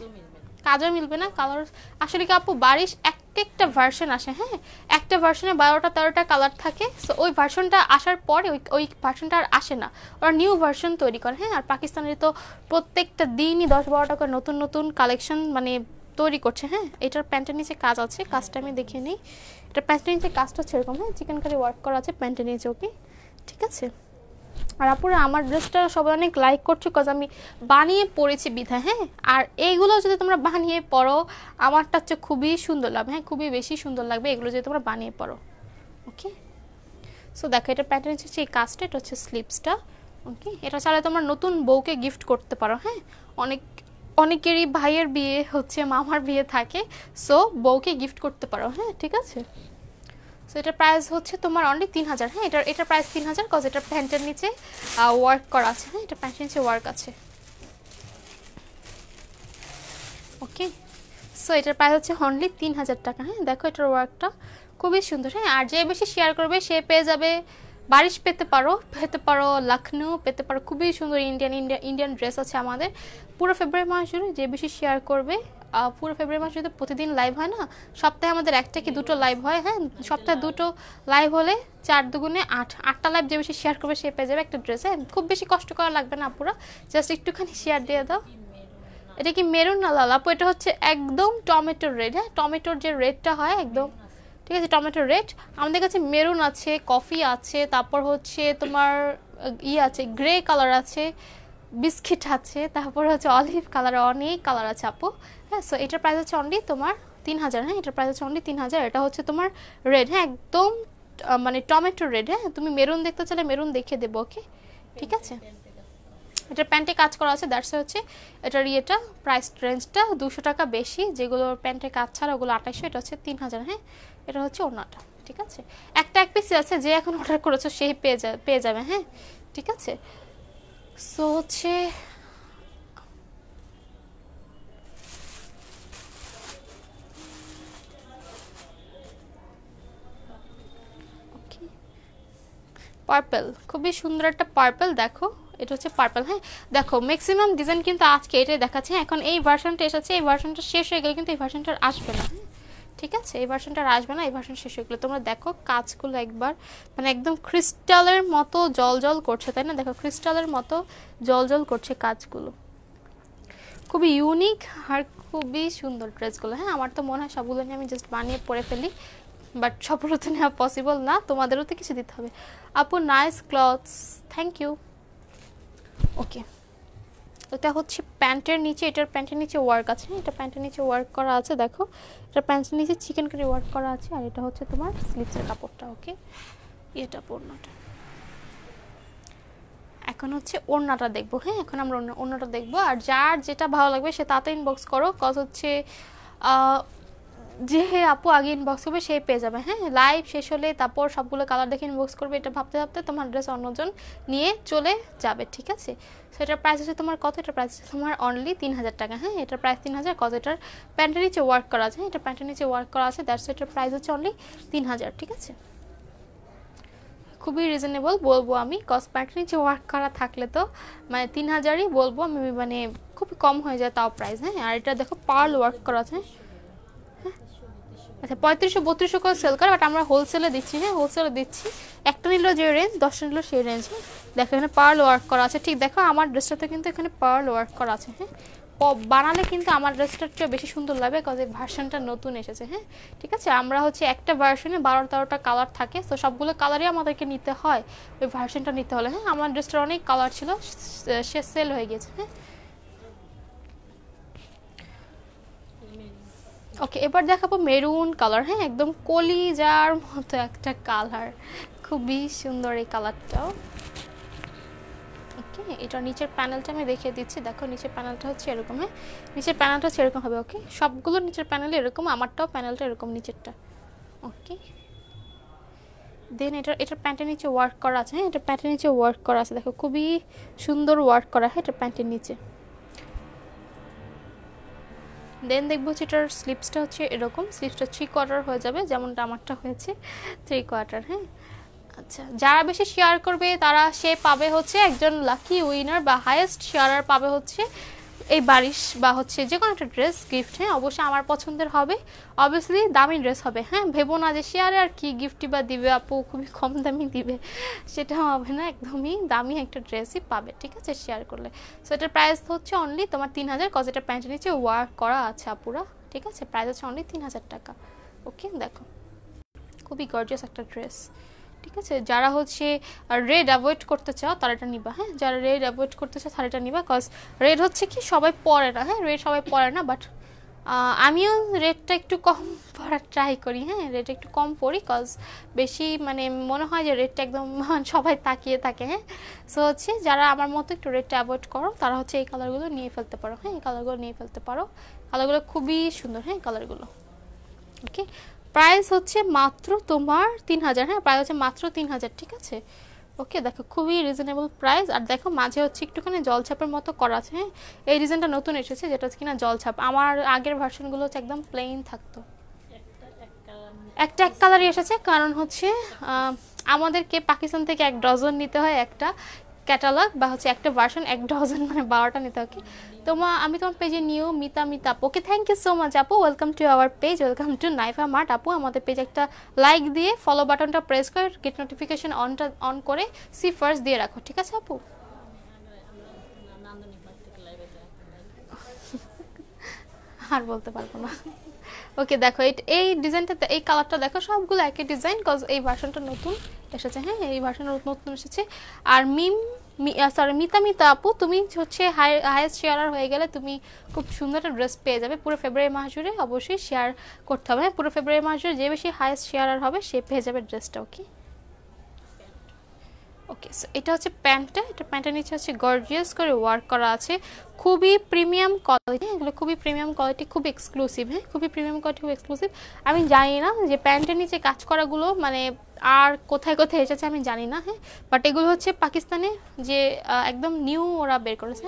কাজও মিলবে না কালার আসলে কি আপু বারিশ এক প্রত্যেকটা ভার্সন আসে হ্যাঁ একটা ভার্সনে বারোটা তেরোটা কালার থাকে সো ওই ভার্সনটা আসার পরে ওই ওই ভার্সনটা আর আসে না ওরা নিউ ভার্সন তৈরি করে হ্যাঁ আর পাকিস্তানের তো প্রত্যেকটা দিনই দশ বারোটা করে নতুন নতুন কালেকশন মানে তৈরি করছে হ্যাঁ এটার প্যান্টের নিচে কাজ আছে কাজটা আমি দেখে নিই এটা প্যান্টের নিচে কাজটা হচ্ছে এরকম হ্যাঁ চিকেন কারি ওয়ার্ক করা আছে প্যান্টের নিচে ওকে ঠিক আছে আর আপুরা আমার ড্রেসটা সবাই অনেক লাইক করছো কজ আমি বানিয়ে পরেছি বিধা হ্যাঁ আর এইগুলো যদি তোমরা বানিয়ে পড়ো আমারটা হচ্ছে খুবই সুন্দর লাগবে হ্যাঁ খুবই বেশি সুন্দর লাগবে এগুলো যদি তোমরা বানিয়ে পড়ো ওকে সো দেখো এটা প্যাটার্ন হচ্ছে এই কাজটা এটা হচ্ছে স্লিপসটা ওকে এটা ছাড়া তোমরা নতুন বউকে গিফট করতে পারো হ্যাঁ অনেক অনেকেরই ভাইয়ের বিয়ে হচ্ছে মামার বিয়ে থাকে সো বউকে গিফট করতে পারো হ্যাঁ ঠিক আছে সো এটার প্রাইস হচ্ছে তোমার অনলি তিন হাজার হ্যাঁ এটার এটার প্রাইস তিন হাজার কজ এটা প্যান্টের নিচে ওয়ার্ক করা আছে হ্যাঁ এটা প্যান্টের নিচে ওয়ার্ক আছে ওকে সো এটার প্রাইস হচ্ছে অনলি তিন হাজার টাকা হ্যাঁ দেখো এটার ওয়ার্কটা খুবই সুন্দর হ্যাঁ আর যে বেশি শেয়ার করবে সে পেয়ে যাবে বারিশ পেতে পারো পেতে পারো লখনউ পেতে পারো খুবই সুন্দর ইন্ডিয়ান ইন্ডিয়ান ড্রেস আছে আমাদের পুরো ফেব্রুয়ারি মাস জুড়ে যে বেশি শেয়ার করবে পুরো ফেব্রুয়ারি মাস যদি প্রতিদিন লাইভ হয় না সপ্তাহে আমাদের একটা কি দুটো লাইভ হয় হ্যাঁ সপ্তাহে দুটো লাইভ হলে চার দুগুণে আট আটটা লাইভ যে বেশি শেয়ার করবে সে পেয়ে যাবে একটা ড্রেস হ্যাঁ খুব বেশি কষ্ট করা লাগবে না আপুরা জাস্ট একটুখানি শেয়ার দিয়ে দাও এটা কি মেরুন না লাল আপু এটা হচ্ছে একদম টমেটোর রেড হ্যাঁ টমেটোর যে রেডটা হয় একদম ঠিক আছে টমেটোর রেড আমাদের কাছে মেরুন আছে কফি আছে তারপর হচ্ছে তোমার ই ইয়ে আছে গ্রে কালার আছে বিস্কিট আছে তারপর হচ্ছে অলিভ কালার অনেক কালার আছে আপু হ্যাঁ সো এটার প্রাইস হচ্ছে অনলি তোমার তিন হাজার হ্যাঁ এটার প্রাইস হচ্ছে অনলি তিন হাজার এটা হচ্ছে তোমার রেড হ্যাঁ একদম মানে টমেটো রেড হ্যাঁ তুমি মেরুন দেখতে চাইলে মেরুন দেখে দেবো ওকে ঠিক আছে এটার প্যান্টে কাজ করা আছে দ্যাটস হচ্ছে এটার ইয়েটা প্রাইস রেঞ্জটা দুশো টাকা বেশি যেগুলো প্যান্টে কাজ ছাড়া ওগুলো আঠাশশো এটা হচ্ছে তিন হাজার হ্যাঁ এটা হচ্ছে ওনাটা ঠিক আছে একটা এক পিস আছে যে এখন অর্ডার করেছো সেই পেয়ে যা পেয়ে যাবে হ্যাঁ ঠিক আছে সো হচ্ছে পার্পেল খুবই সুন্দর একটা পার্পেল দেখো এটা হচ্ছে পার্পল হ্যাঁ দেখো ম্যাক্সিমাম ডিজাইন কিন্তু আজকে এটাই দেখাচ্ছে এখন এই ভার্সনটা এসেছে এই ভার্সনটা শেষ হয়ে গেলে কিন্তু এই ভার্সনটা আসবে না ঠিক আছে এই ভার্সনটা আসবে না এই ভার্সন শেষ হয়ে গেলে তোমরা দেখো কাজগুলো একবার মানে একদম ক্রিস্টালের মতো জল জল করছে তাই না দেখো ক্রিস্টালের মতো জল জল করছে কাজগুলো খুবই ইউনিক আর খুবই সুন্দর ড্রেসগুলো হ্যাঁ আমার তো মনে হয় সবগুলো নিয়ে আমি জাস্ট বানিয়ে পরে ফেলি বাট সফলতা নেওয়া পসিবল না তোমাদেরও তো কিছু দিতে হবে আপু nice clothes thank you okay এটা হচ্ছে প্যান্টের নিচে এটার প্যান্টের নিচে ওয়ার্ক আছে হ্যাঁ? এটা প্যান্টের নিচে ওয়ার্ক করা আছে দেখো এটা প্যান্টের নিচে চিকেন করে ওয়ার্ক করা আছে আর এটা হচ্ছে তোমার স্লিপসের কাপড়টা ওকে এটা পড়নাটা এখন হচ্ছে ওড়নাটা দেখবো হ্যাঁ এখন আমরা ওড়নাটা দেখবো আর যার যেটা ভালো লাগবে সে তাতে ইনবক্স করো কজ হচ্ছে যে আপু আগে ইনবক্স করবে সে পেয়ে যাবে হ্যাঁ লাইভ শেষ হলে তারপর সবগুলো কালার দেখে ইনবক্স করবে এটা ভাবতে ভাবতে তোমার ড্রেস অন্যজন নিয়ে চলে যাবে ঠিক আছে সো এটার প্রাইস হচ্ছে তোমার কত এটার প্রাইস তোমার অনলি তিন হাজার টাকা হ্যাঁ এটার প্রাইস তিন হাজার কত এটার প্যান্টের নিচে ওয়ার্ক করা আছে হ্যাঁ, এটা প্যান্টের নিচে ওয়ার্ক করা আছে দ্যাটস এটার প্রাইস হচ্ছে অনলি তিন হাজার ঠিক আছে খুবই রিজনেবল বলবো আমি কস প্যান্টের নিচে ওয়ার্ক করা থাকলে তো মানে তিন হাজারই বলবো আমি মানে খুব কম হয়ে যায় তাও প্রাইস হ্যাঁ আর এটা দেখো পার্ল ওয়ার্ক করা আছে আচ্ছা পঁয়ত্রিশশো বত্রিশশো করে সেল করে বাট আমরা হোলসেলে দিচ্ছি হ্যাঁ হোলসেলে দিচ্ছি একটা নিল যে রেঞ্জ দশটা নিল সেই রেঞ্জ হ্যাঁ। দেখো এখানে পার্ল ওয়ার্ক করা আছে ঠিক দেখো আমার ড্রেসটাতে কিন্তু এখানে পার্ল ওয়ার্ক করা আছে হ্যাঁ বানালে কিন্তু আমার ড্রেসটার চেয়ে বেশি সুন্দর লাগবে কাজে ভার্সানটা ভার্সনটা নতুন এসেছে হ্যাঁ ঠিক আছে আমরা হচ্ছে একটা ভার্সনে বারো তেরোটা কালার থাকে তো সবগুলো কালারই আমাদেরকে নিতে হয় ওই ভার্সনটা নিতে হলে হ্যাঁ আমার ড্রেসটার অনেক কালার ছিল সে সেল হয়ে গেছে হ্যাঁ ওকে এবার দেখাবো মেরুন কালার হ্যাঁ একদম কলিজার মতো একটা কালার খুবই সুন্দর এই কালারটাও ওকে এটা নিচের প্যানেলটা আমি দেখিয়ে দিচ্ছি দেখো নিচের প্যানেলটা হচ্ছে এরকম হ্যাঁ নিচের প্যানেলটা হচ্ছে এরকম হবে ওকে সবগুলো নিচের প্যানেল এরকম আমারটাও প্যানেলটা এরকম নিচেরটা ওকে দেন এটা এটার প্যান্টের নিচে ওয়ার্ক করা আছে হ্যাঁ এটা প্যান্টের নিচে ওয়ার্ক করা আছে দেখো খুবই সুন্দর ওয়ার্ক করা হ্যাঁ এটা প্যান্টের নিচে দেন দেখবো এটার স্লিপসটা হচ্ছে এরকম স্লিপসটা থ্রি কোয়ার্টার হয়ে যাবে যেমনটা আমারটা হয়েছে থ্রি কোয়ার্টার হ্যাঁ আচ্ছা যারা বেশি শেয়ার করবে তারা সে পাবে হচ্ছে একজন লাকি উইনার বা হায়েস্ট শেয়ারার পাবে হচ্ছে এই বারিশ বা হচ্ছে যে কোনো একটা ড্রেস গিফট হ্যাঁ অবশ্যই আমার পছন্দের হবে অবভিয়াসলি দামি ড্রেস হবে হ্যাঁ ভেবো না যে শেয়ারে আর কি গিফটই বা দিবে আপু খুবই কম দামি দিবে সেটা হবে না একদমই দামি একটা ড্রেসই পাবে ঠিক আছে শেয়ার করলে সো এটার প্রাইস হচ্ছে অনলি তোমার তিন হাজার কজ এটা প্যান্টের নিচে ওয়ার্ক করা আছে আপুরা ঠিক আছে প্রাইস হচ্ছে অনলি তিন হাজার টাকা ওকে দেখো খুবই গর্জিয়াস একটা ড্রেস ঠিক আছে যারা হচ্ছে রেড অ্যাভয়েড করতে চাও তারা এটা নিবা হ্যাঁ যারা রেড অ্যাভয়েড করতে চাও তারা এটা নিবা কজ রেড হচ্ছে কি সবাই পরে না হ্যাঁ রেড সবাই পরে না বাট আমিও রেডটা একটু কম পরার ট্রাই করি হ্যাঁ রেডটা একটু কম পড়ি কজ বেশি মানে মনে হয় যে রেডটা একদম মানে সবাই তাকিয়ে থাকে হ্যাঁ সো হচ্ছে যারা আমার মতো একটু রেডটা অ্যাভয়েড করো তারা হচ্ছে এই কালারগুলো নিয়ে ফেলতে পারো হ্যাঁ এই কালারগুলো নিয়ে ফেলতে পারো কালারগুলো খুবই সুন্দর হ্যাঁ কালারগুলো ওকে প্রাইস হচ্ছে মাত্র তোমার তিন হাজার হ্যাঁ প্রাইস হচ্ছে মাত্র তিন হাজার ঠিক আছে ওকে দেখো খুবই রিজনেবল প্রাইস আর দেখো মাঝে হচ্ছে একটুখানি জলছাপের মতো করা আছে হ্যাঁ এই ডিজাইনটা নতুন এসেছে যেটা হচ্ছে কিনা জলছাপ আমার আগের ভার্সনগুলো হচ্ছে একদম প্লেন থাকতো একটা এক কালারই এসেছে কারণ হচ্ছে আমাদেরকে পাকিস্তান থেকে এক ডজন নিতে হয় একটা ক্যাটালগ বা হচ্ছে একটা ভার্সন এক ডজন মানে বারোটা নিতে ওকে তোমার আমি তোমার পেজে new Mita Mita okay thank you so much আপু welcome to our page welcome to Naifa Mart আপু আমাদের পেজে একটা লাইক দিয়ে ফলো বাটনটা প্রেস করে গেট নোটিফিকেশন অনটা অন করে সি ফার্স্ট দিয়ে রাখো ঠিক আছে আপু আর বলতে পারবো না ওকে দেখো এই ডিজাইনটা এই কালারটা দেখো সবগুলো একই ডিজাইন কজ এই ভার্সনটা নতুন এসেছে হ্যাঁ এই ভার্সনের নতুন এসেছে আর মিম সরি মিতা মিতা আপু তুমি হচ্ছে হাই হায়েস্ট শেয়ারার হয়ে গেলে তুমি খুব সুন্দর একটা ড্রেস পেয়ে যাবে পুরো ফেব্রুয়ারি মাস জুড়ে অবশ্যই শেয়ার করতে হবে হ্যাঁ পুরো ফেব্রুয়ারি মাস জুড়ে যে বেশি হায়েস্ট শেয়ারার হবে সে পেয়ে যাবে ড্রেসটা ওকে ওকে সো এটা হচ্ছে প্যান্টটা এটা প্যান্টের নিচে হচ্ছে গর্জিয়াস করে ওয়ার্ক করা আছে খুবই প্রিমিয়াম কোয়ালিটি এগুলো খুবই প্রিমিয়াম কোয়ালিটি খুব এক্সক্লুসিভ হ্যাঁ খুবই প্রিমিয়াম কোয়ালিটি খুব এক্সক্লুসিভ আমি জানি না যে প্যান্টের নিচে কাজ করাগুলো মানে আর কোথায় কোথায় এসেছে আমি জানি না হ্যাঁ বাট এগুলো হচ্ছে পাকিস্তানে যে একদম নিউ ওরা বের করেছে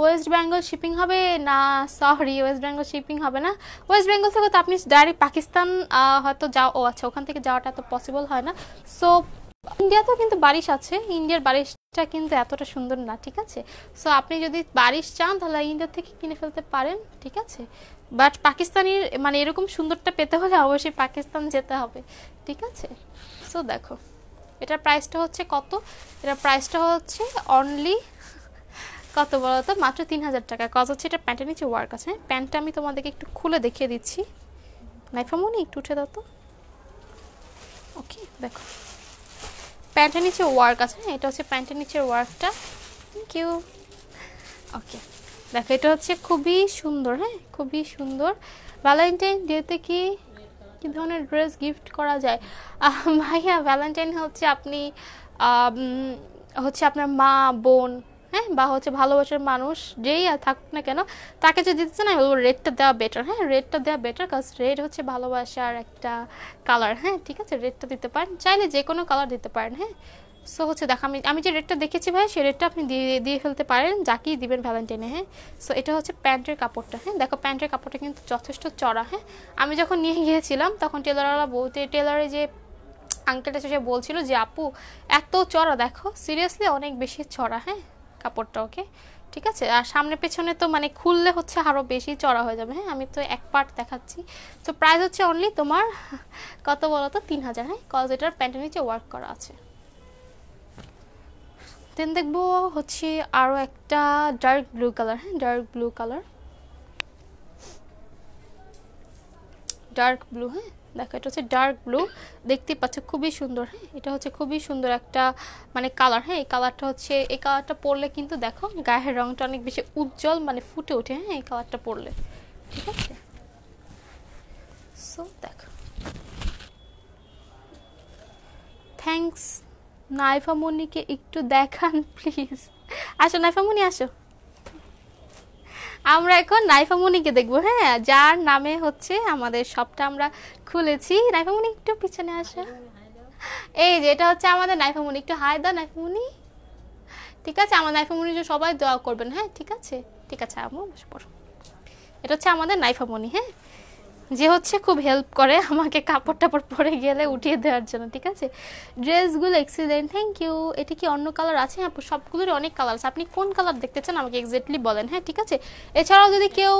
ওয়েস্ট বেঙ্গল শিপিং হবে না সরি ওয়েস্ট বেঙ্গল শিপিং হবে না ওয়েস্ট বেঙ্গল থেকে তো আপনি ডাইরেক্ট পাকিস্তান হয়তো যাও ও আচ্ছা ওখান থেকে যাওয়াটা তো পসিবল হয় না সো ইন্ডিয়াতেও কিন্তু বারিশ আছে ইন্ডিয়ার বারিশটা কিন্তু এতটা সুন্দর না ঠিক আছে সো আপনি যদি বারিশ চান তাহলে ইন্ডিয়া থেকে কিনে ফেলতে পারেন ঠিক আছে বাট পাকিস্তানের মানে এরকম সুন্দরটা পেতে হলে অবশ্যই পাকিস্তান যেতে হবে ঠিক আছে সো দেখো এটার প্রাইসটা হচ্ছে কত এটার প্রাইসটা হচ্ছে অনলি কত বলো তো মাত্র তিন হাজার টাকা কজ হচ্ছে এটা প্যান্টের নিচে ওয়ার্ক আছে প্যান্টটা আমি তোমাদেরকে একটু খুলে দেখিয়ে দিচ্ছি নাইফা মনে একটু উঠে দাও তো ওকে দেখো প্যান্টের নিচে ওয়ার্ক আছে এটা হচ্ছে প্যান্টের নিচের ওয়ার্কটা থ্যাংক ইউ ওকে দেখো এটা হচ্ছে খুবই সুন্দর হ্যাঁ খুবই সুন্দর ভ্যালেন্টাইন ডেতে কি কী ধরনের ড্রেস গিফট করা যায় ভাইয়া ভ্যালেন্টাইন হচ্ছে আপনি হচ্ছে আপনার মা বোন হ্যাঁ বা হচ্ছে ভালোবাসার মানুষ যেই থাকুক না কেন তাকে যদি দিতে চান আমি বলবো রেডটা দেওয়া বেটার হ্যাঁ রেডটা দেওয়া বেটার কাজ রেড হচ্ছে ভালোবাসার একটা কালার হ্যাঁ ঠিক আছে রেডটা দিতে পারেন চাইলে যে কোনো কালার দিতে পারেন হ্যাঁ সো হচ্ছে দেখা আমি আমি যে রেটটা দেখেছি ভাই সেই রেটটা আপনি দিয়ে দিয়ে ফেলতে পারেন যাকেই দিবেন ভ্যালেন্টাইনে হ্যাঁ সো এটা হচ্ছে প্যান্টের কাপড়টা হ্যাঁ দেখো প্যান্টের কাপড়টা কিন্তু যথেষ্ট চড়া হ্যাঁ আমি যখন নিয়ে গিয়েছিলাম তখন টেলারওয়ালা বলতে টেলারে যে আঙ্কেলটা সে বলছিল যে আপু এত চড়া দেখো সিরিয়াসলি অনেক বেশি চড়া হ্যাঁ কাপড়টা ওকে ঠিক আছে আর সামনে পেছনে তো মানে খুললে হচ্ছে আরও বেশি চড়া হয়ে যাবে হ্যাঁ আমি তো এক পার্ট দেখাচ্ছি তো প্রাইস হচ্ছে অনলি তোমার কত বলো তো তিন হাজার হ্যাঁ কজ এটার প্যান্টের নিচে ওয়ার্ক করা আছে দেন দেখবো হচ্ছে আরও একটা ডার্ক ব্লু কালার হ্যাঁ dark blue colour dark blue হ্যাঁ দেখো এটা হচ্ছে ডার্ক ব্লু দেখতে পাচ্ছ খুবই সুন্দর হ্যাঁ এটা হচ্ছে খুবই সুন্দর একটা মানে কালার হ্যাঁ এই কালারটা হচ্ছে এই কালারটা পরলে কিন্তু দেখো গায়ের রঙটা অনেক বেশি উজ্জ্বল মানে ফুটে ওঠে হ্যাঁ এই কালারটা পরলে ঠিক আছে সো দেখো থ্যাংকস নাইফামনিকে একটু দেখান প্লিজ আসো নাইফামনি আসো আমরা এখন নাইফামুনিকে দেখবো হ্যাঁ যার নামে হচ্ছে আমাদের সবটা আমরা খুলেছি নাইফামুনি একটু পিছনে আসো এই যে এটা হচ্ছে আমাদের নাইফামুনি একটু হাই দাও নাইফামুনি ঠিক আছে আমার নাইফামুনির জন্য সবাই দোয়া করবেন হ্যাঁ ঠিক আছে ঠিক আছে আমু বসে পড়ো এটা হচ্ছে আমাদের নাইফামণি হ্যাঁ যে হচ্ছে খুব হেল্প করে আমাকে কাপড় টাপড় পরে গেলে উঠিয়ে দেওয়ার জন্য ঠিক আছে ড্রেসগুলো এক্সিলেন্ট থ্যাংক ইউ এটা কি অন্য কালার আছে হ্যাঁ সবগুলোরই অনেক কালার আছে আপনি কোন কালার দেখতে চান আমাকে এক্স্যাক্টলি বলেন হ্যাঁ ঠিক আছে এছাড়াও যদি কেউ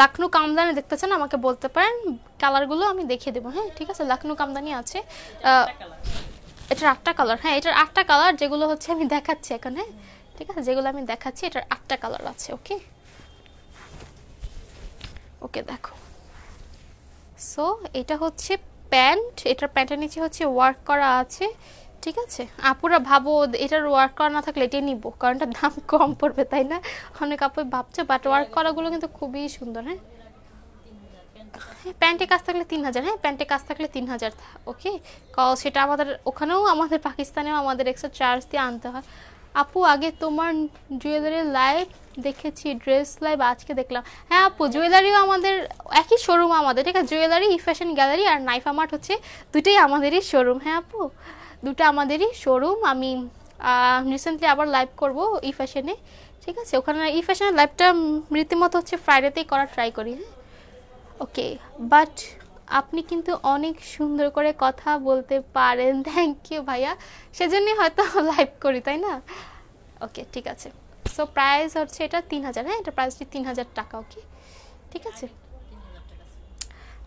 লাখনু কামদানি দেখতে চান আমাকে বলতে পারেন কালারগুলো আমি দেখিয়ে দেবো হ্যাঁ ঠিক আছে লাখনু কামদানি আছে এটার আটটা কালার হ্যাঁ এটার আটটা কালার যেগুলো হচ্ছে আমি দেখাচ্ছি এখানে হ্যাঁ ঠিক আছে যেগুলো আমি দেখাচ্ছি এটার আটটা কালার আছে ওকে ওকে দেখো সো এটা হচ্ছে প্যান্ট এটার প্যান্টের নিচে হচ্ছে ওয়ার্ক করা আছে ঠিক আছে আপুরা ভাবো এটার ওয়ার্ক করা না থাকলে এটাই নিবো কারণ এটার দাম কম পড়বে তাই না অনেক কাপড় ভাবছে বাট ওয়ার্ক করাগুলো কিন্তু খুবই সুন্দর হ্যাঁ হ্যাঁ প্যান্টে কাজ থাকলে তিন হাজার হ্যাঁ প্যান্টে কাজ থাকলে তিন হাজার ওকে সেটা আমাদের ওখানেও আমাদের পাকিস্তানেও আমাদের এক্সট্রা চার্জ দিয়ে আনতে হয় আপু আগে তোমার জুয়েলারি লাইভ দেখেছি ড্রেস লাইভ আজকে দেখলাম হ্যাঁ আপু জুয়েলারিও আমাদের একই শোরুম আমাদের ঠিক আছে জুয়েলারি ই ফ্যাশন গ্যালারি আর নাইফা মার্ট হচ্ছে দুটোই আমাদেরই শোরুম হ্যাঁ আপু দুটো আমাদেরই শোরুম আমি রিসেন্টলি আবার লাইভ করব ই ফ্যাশনে ঠিক আছে ওখানে ই ফ্যাশনের লাইভটা রীতিমতো হচ্ছে ফ্রাইডেতেই করার ট্রাই করি হ্যাঁ ওকে বাট আপনি কিন্তু অনেক সুন্দর করে কথা বলতে পারেন থ্যাংক ইউ ভাইয়া সেজন্যই হয়তো লাইভ করি তাই না ওকে ঠিক আছে সো প্রাইস হচ্ছে এটা তিন হাজার হ্যাঁ এটা প্রাইসটি তিন হাজার টাকা ওকে ঠিক আছে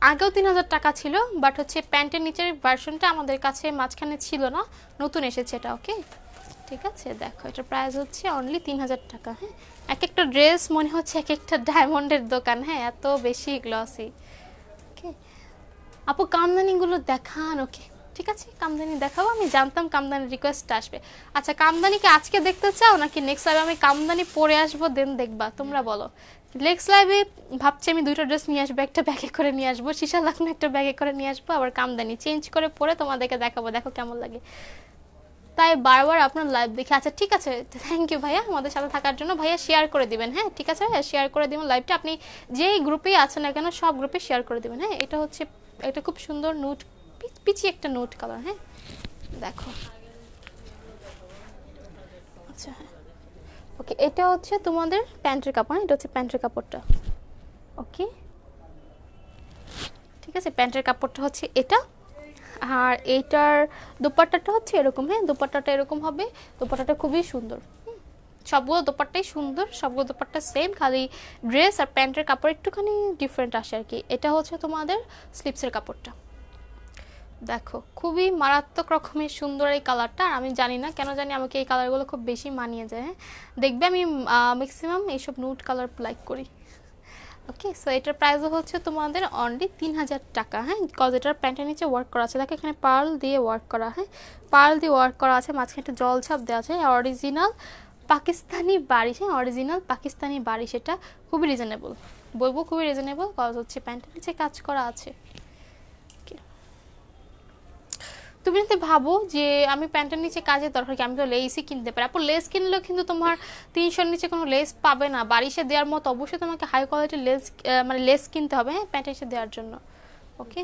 আগেও তিন হাজার টাকা ছিল বাট হচ্ছে প্যান্টের নিচের ভার্সনটা আমাদের কাছে মাঝখানে ছিল না নতুন এসেছে এটা ওকে ঠিক আছে দেখো এটা প্রাইস হচ্ছে অনলি তিন হাজার টাকা হ্যাঁ এক একটা ড্রেস মনে হচ্ছে এক একটা ডায়মন্ডের দোকান হ্যাঁ এত বেশি গ্লসি আপু কামদানিগুলো দেখান ওকে ঠিক আছে কামদানি দেখাবো আমি জানতাম কামদানি রিকোয়েস্ট আসবে আচ্ছা কামদানিকে আজকে দেখতে চাও নাকি নেক্সট লাইভে আমি কামদানি পরে আসবো দেন দেখবা তোমরা বলো নেক্সট লাইভে ভাবছি আমি দুইটা ড্রেস নিয়ে আসবো একটা ব্যাগে করে নিয়ে আসবো সীসা লাগানো একটা ব্যাগে করে নিয়ে আসবো আবার কামদানি চেঞ্জ করে পরে তোমাদেরকে দেখাবো দেখো কেমন লাগে তাই বারবার আপনার লাইভ দেখে আচ্ছা ঠিক আছে থ্যাংক ইউ ভাইয়া আমাদের সাথে থাকার জন্য ভাইয়া শেয়ার করে দিবেন হ্যাঁ ঠিক আছে ভাইয়া শেয়ার করে দিবেন লাইভটা আপনি যেই গ্রুপেই আছেন না কেন সব গ্রুপে শেয়ার করে দিবেন হ্যাঁ এটা হচ্ছে এটা খুব সুন্দর নোট পিচি একটা নোট কালার হ্যাঁ দেখো আচ্ছা ওকে হ্যাঁ। এটা হচ্ছে তোমাদের প্যান্টের কাপড় হ্যাঁ? এটা হচ্ছে প্যান্টের কাপড়টা ওকে ঠিক আছে প্যান্টের কাপড়টা হচ্ছে এটা আর এইটার দুপাট্টাটা হচ্ছে এরকম হ্যাঁ দুপাট্টাটা এরকম হবে দুপাট্টাটা খুবই সুন্দর সবগুলো দোপারটাই সুন্দর সবগুলো দোপারটা সেম খালি ড্রেস আর প্যান্টের কাপড় একটুখানি ডিফারেন্ট আসে আর কি এটা হচ্ছে তোমাদের স্লিপসের কাপড়টা দেখো খুবই মারাত্মক রকমের সুন্দর এই কালারটা আর আমি জানি না কেন জানি আমাকে এই কালারগুলো খুব বেশি মানিয়ে যায় হ্যাঁ দেখবে আমি ম্যাক্সিমাম এইসব নুট কালার লাইক করি ওকে সো এটার প্রাইসও হচ্ছে তোমাদের অনলি তিন হাজার টাকা হ্যাঁ বিকজ এটার প্যান্টের নিচে ওয়ার্ক করা আছে দেখো এখানে পার্ল দিয়ে ওয়ার্ক করা হ্যাঁ পার্ল দিয়ে ওয়ার্ক করা আছে মাঝখানে একটা জল ছাপ দেওয়া আছে অরিজিনাল পাকিস্তানি বাড়ি হ্যাঁ অরিজিনাল পাকিস্তানি বাড়ি সেটা খুবই রিজনেবল বলবো খুবই রিজনেবল কজ হচ্ছে প্যান্টের নিচে কাজ করা আছে তুমি যদি ভাবো যে আমি প্যান্টের নিচে কাজের দরকার কি আমি তো লেসই কিনতে পারি আপু লেস কিনলেও কিন্তু তোমার তিনশোর নিচে কোনো লেস পাবে না বাড়িতে দেওয়ার মতো অবশ্যই তোমাকে হাই কোয়ালিটির লেস মানে লেস কিনতে হবে হ্যাঁ প্যান্টের নিচে দেওয়ার জন্য ওকে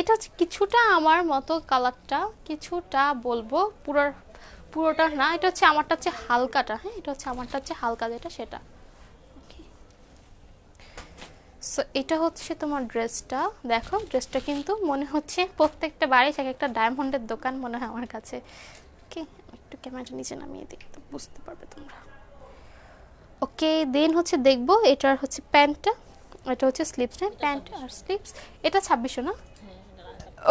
এটা কিছুটা আমার মতো কালারটা কিছুটা বলবো পুরো পুরোটা না এটা হচ্ছে আমারটা হচ্ছে হালকাটা হ্যাঁ এটা হচ্ছে আমারটা হচ্ছে হালকা যেটা সেটা সো এটা হচ্ছে তোমার ড্রেসটা দেখো ড্রেসটা কিন্তু মনে হচ্ছে প্রত্যেকটা বাড়ি এক একটা ডায়মন্ডের দোকান মনে হয় আমার কাছে ওকে একটু ক্যামেরাটা নিচে নামিয়ে দিই তো বুঝতে পারবে তোমরা ওকে দেন হচ্ছে দেখবো এটার হচ্ছে প্যান্টটা এটা হচ্ছে স্লিপস হ্যাঁ প্যান্ট আর স্লিপস এটা ছাব্বিশশো না হ্যাঁ,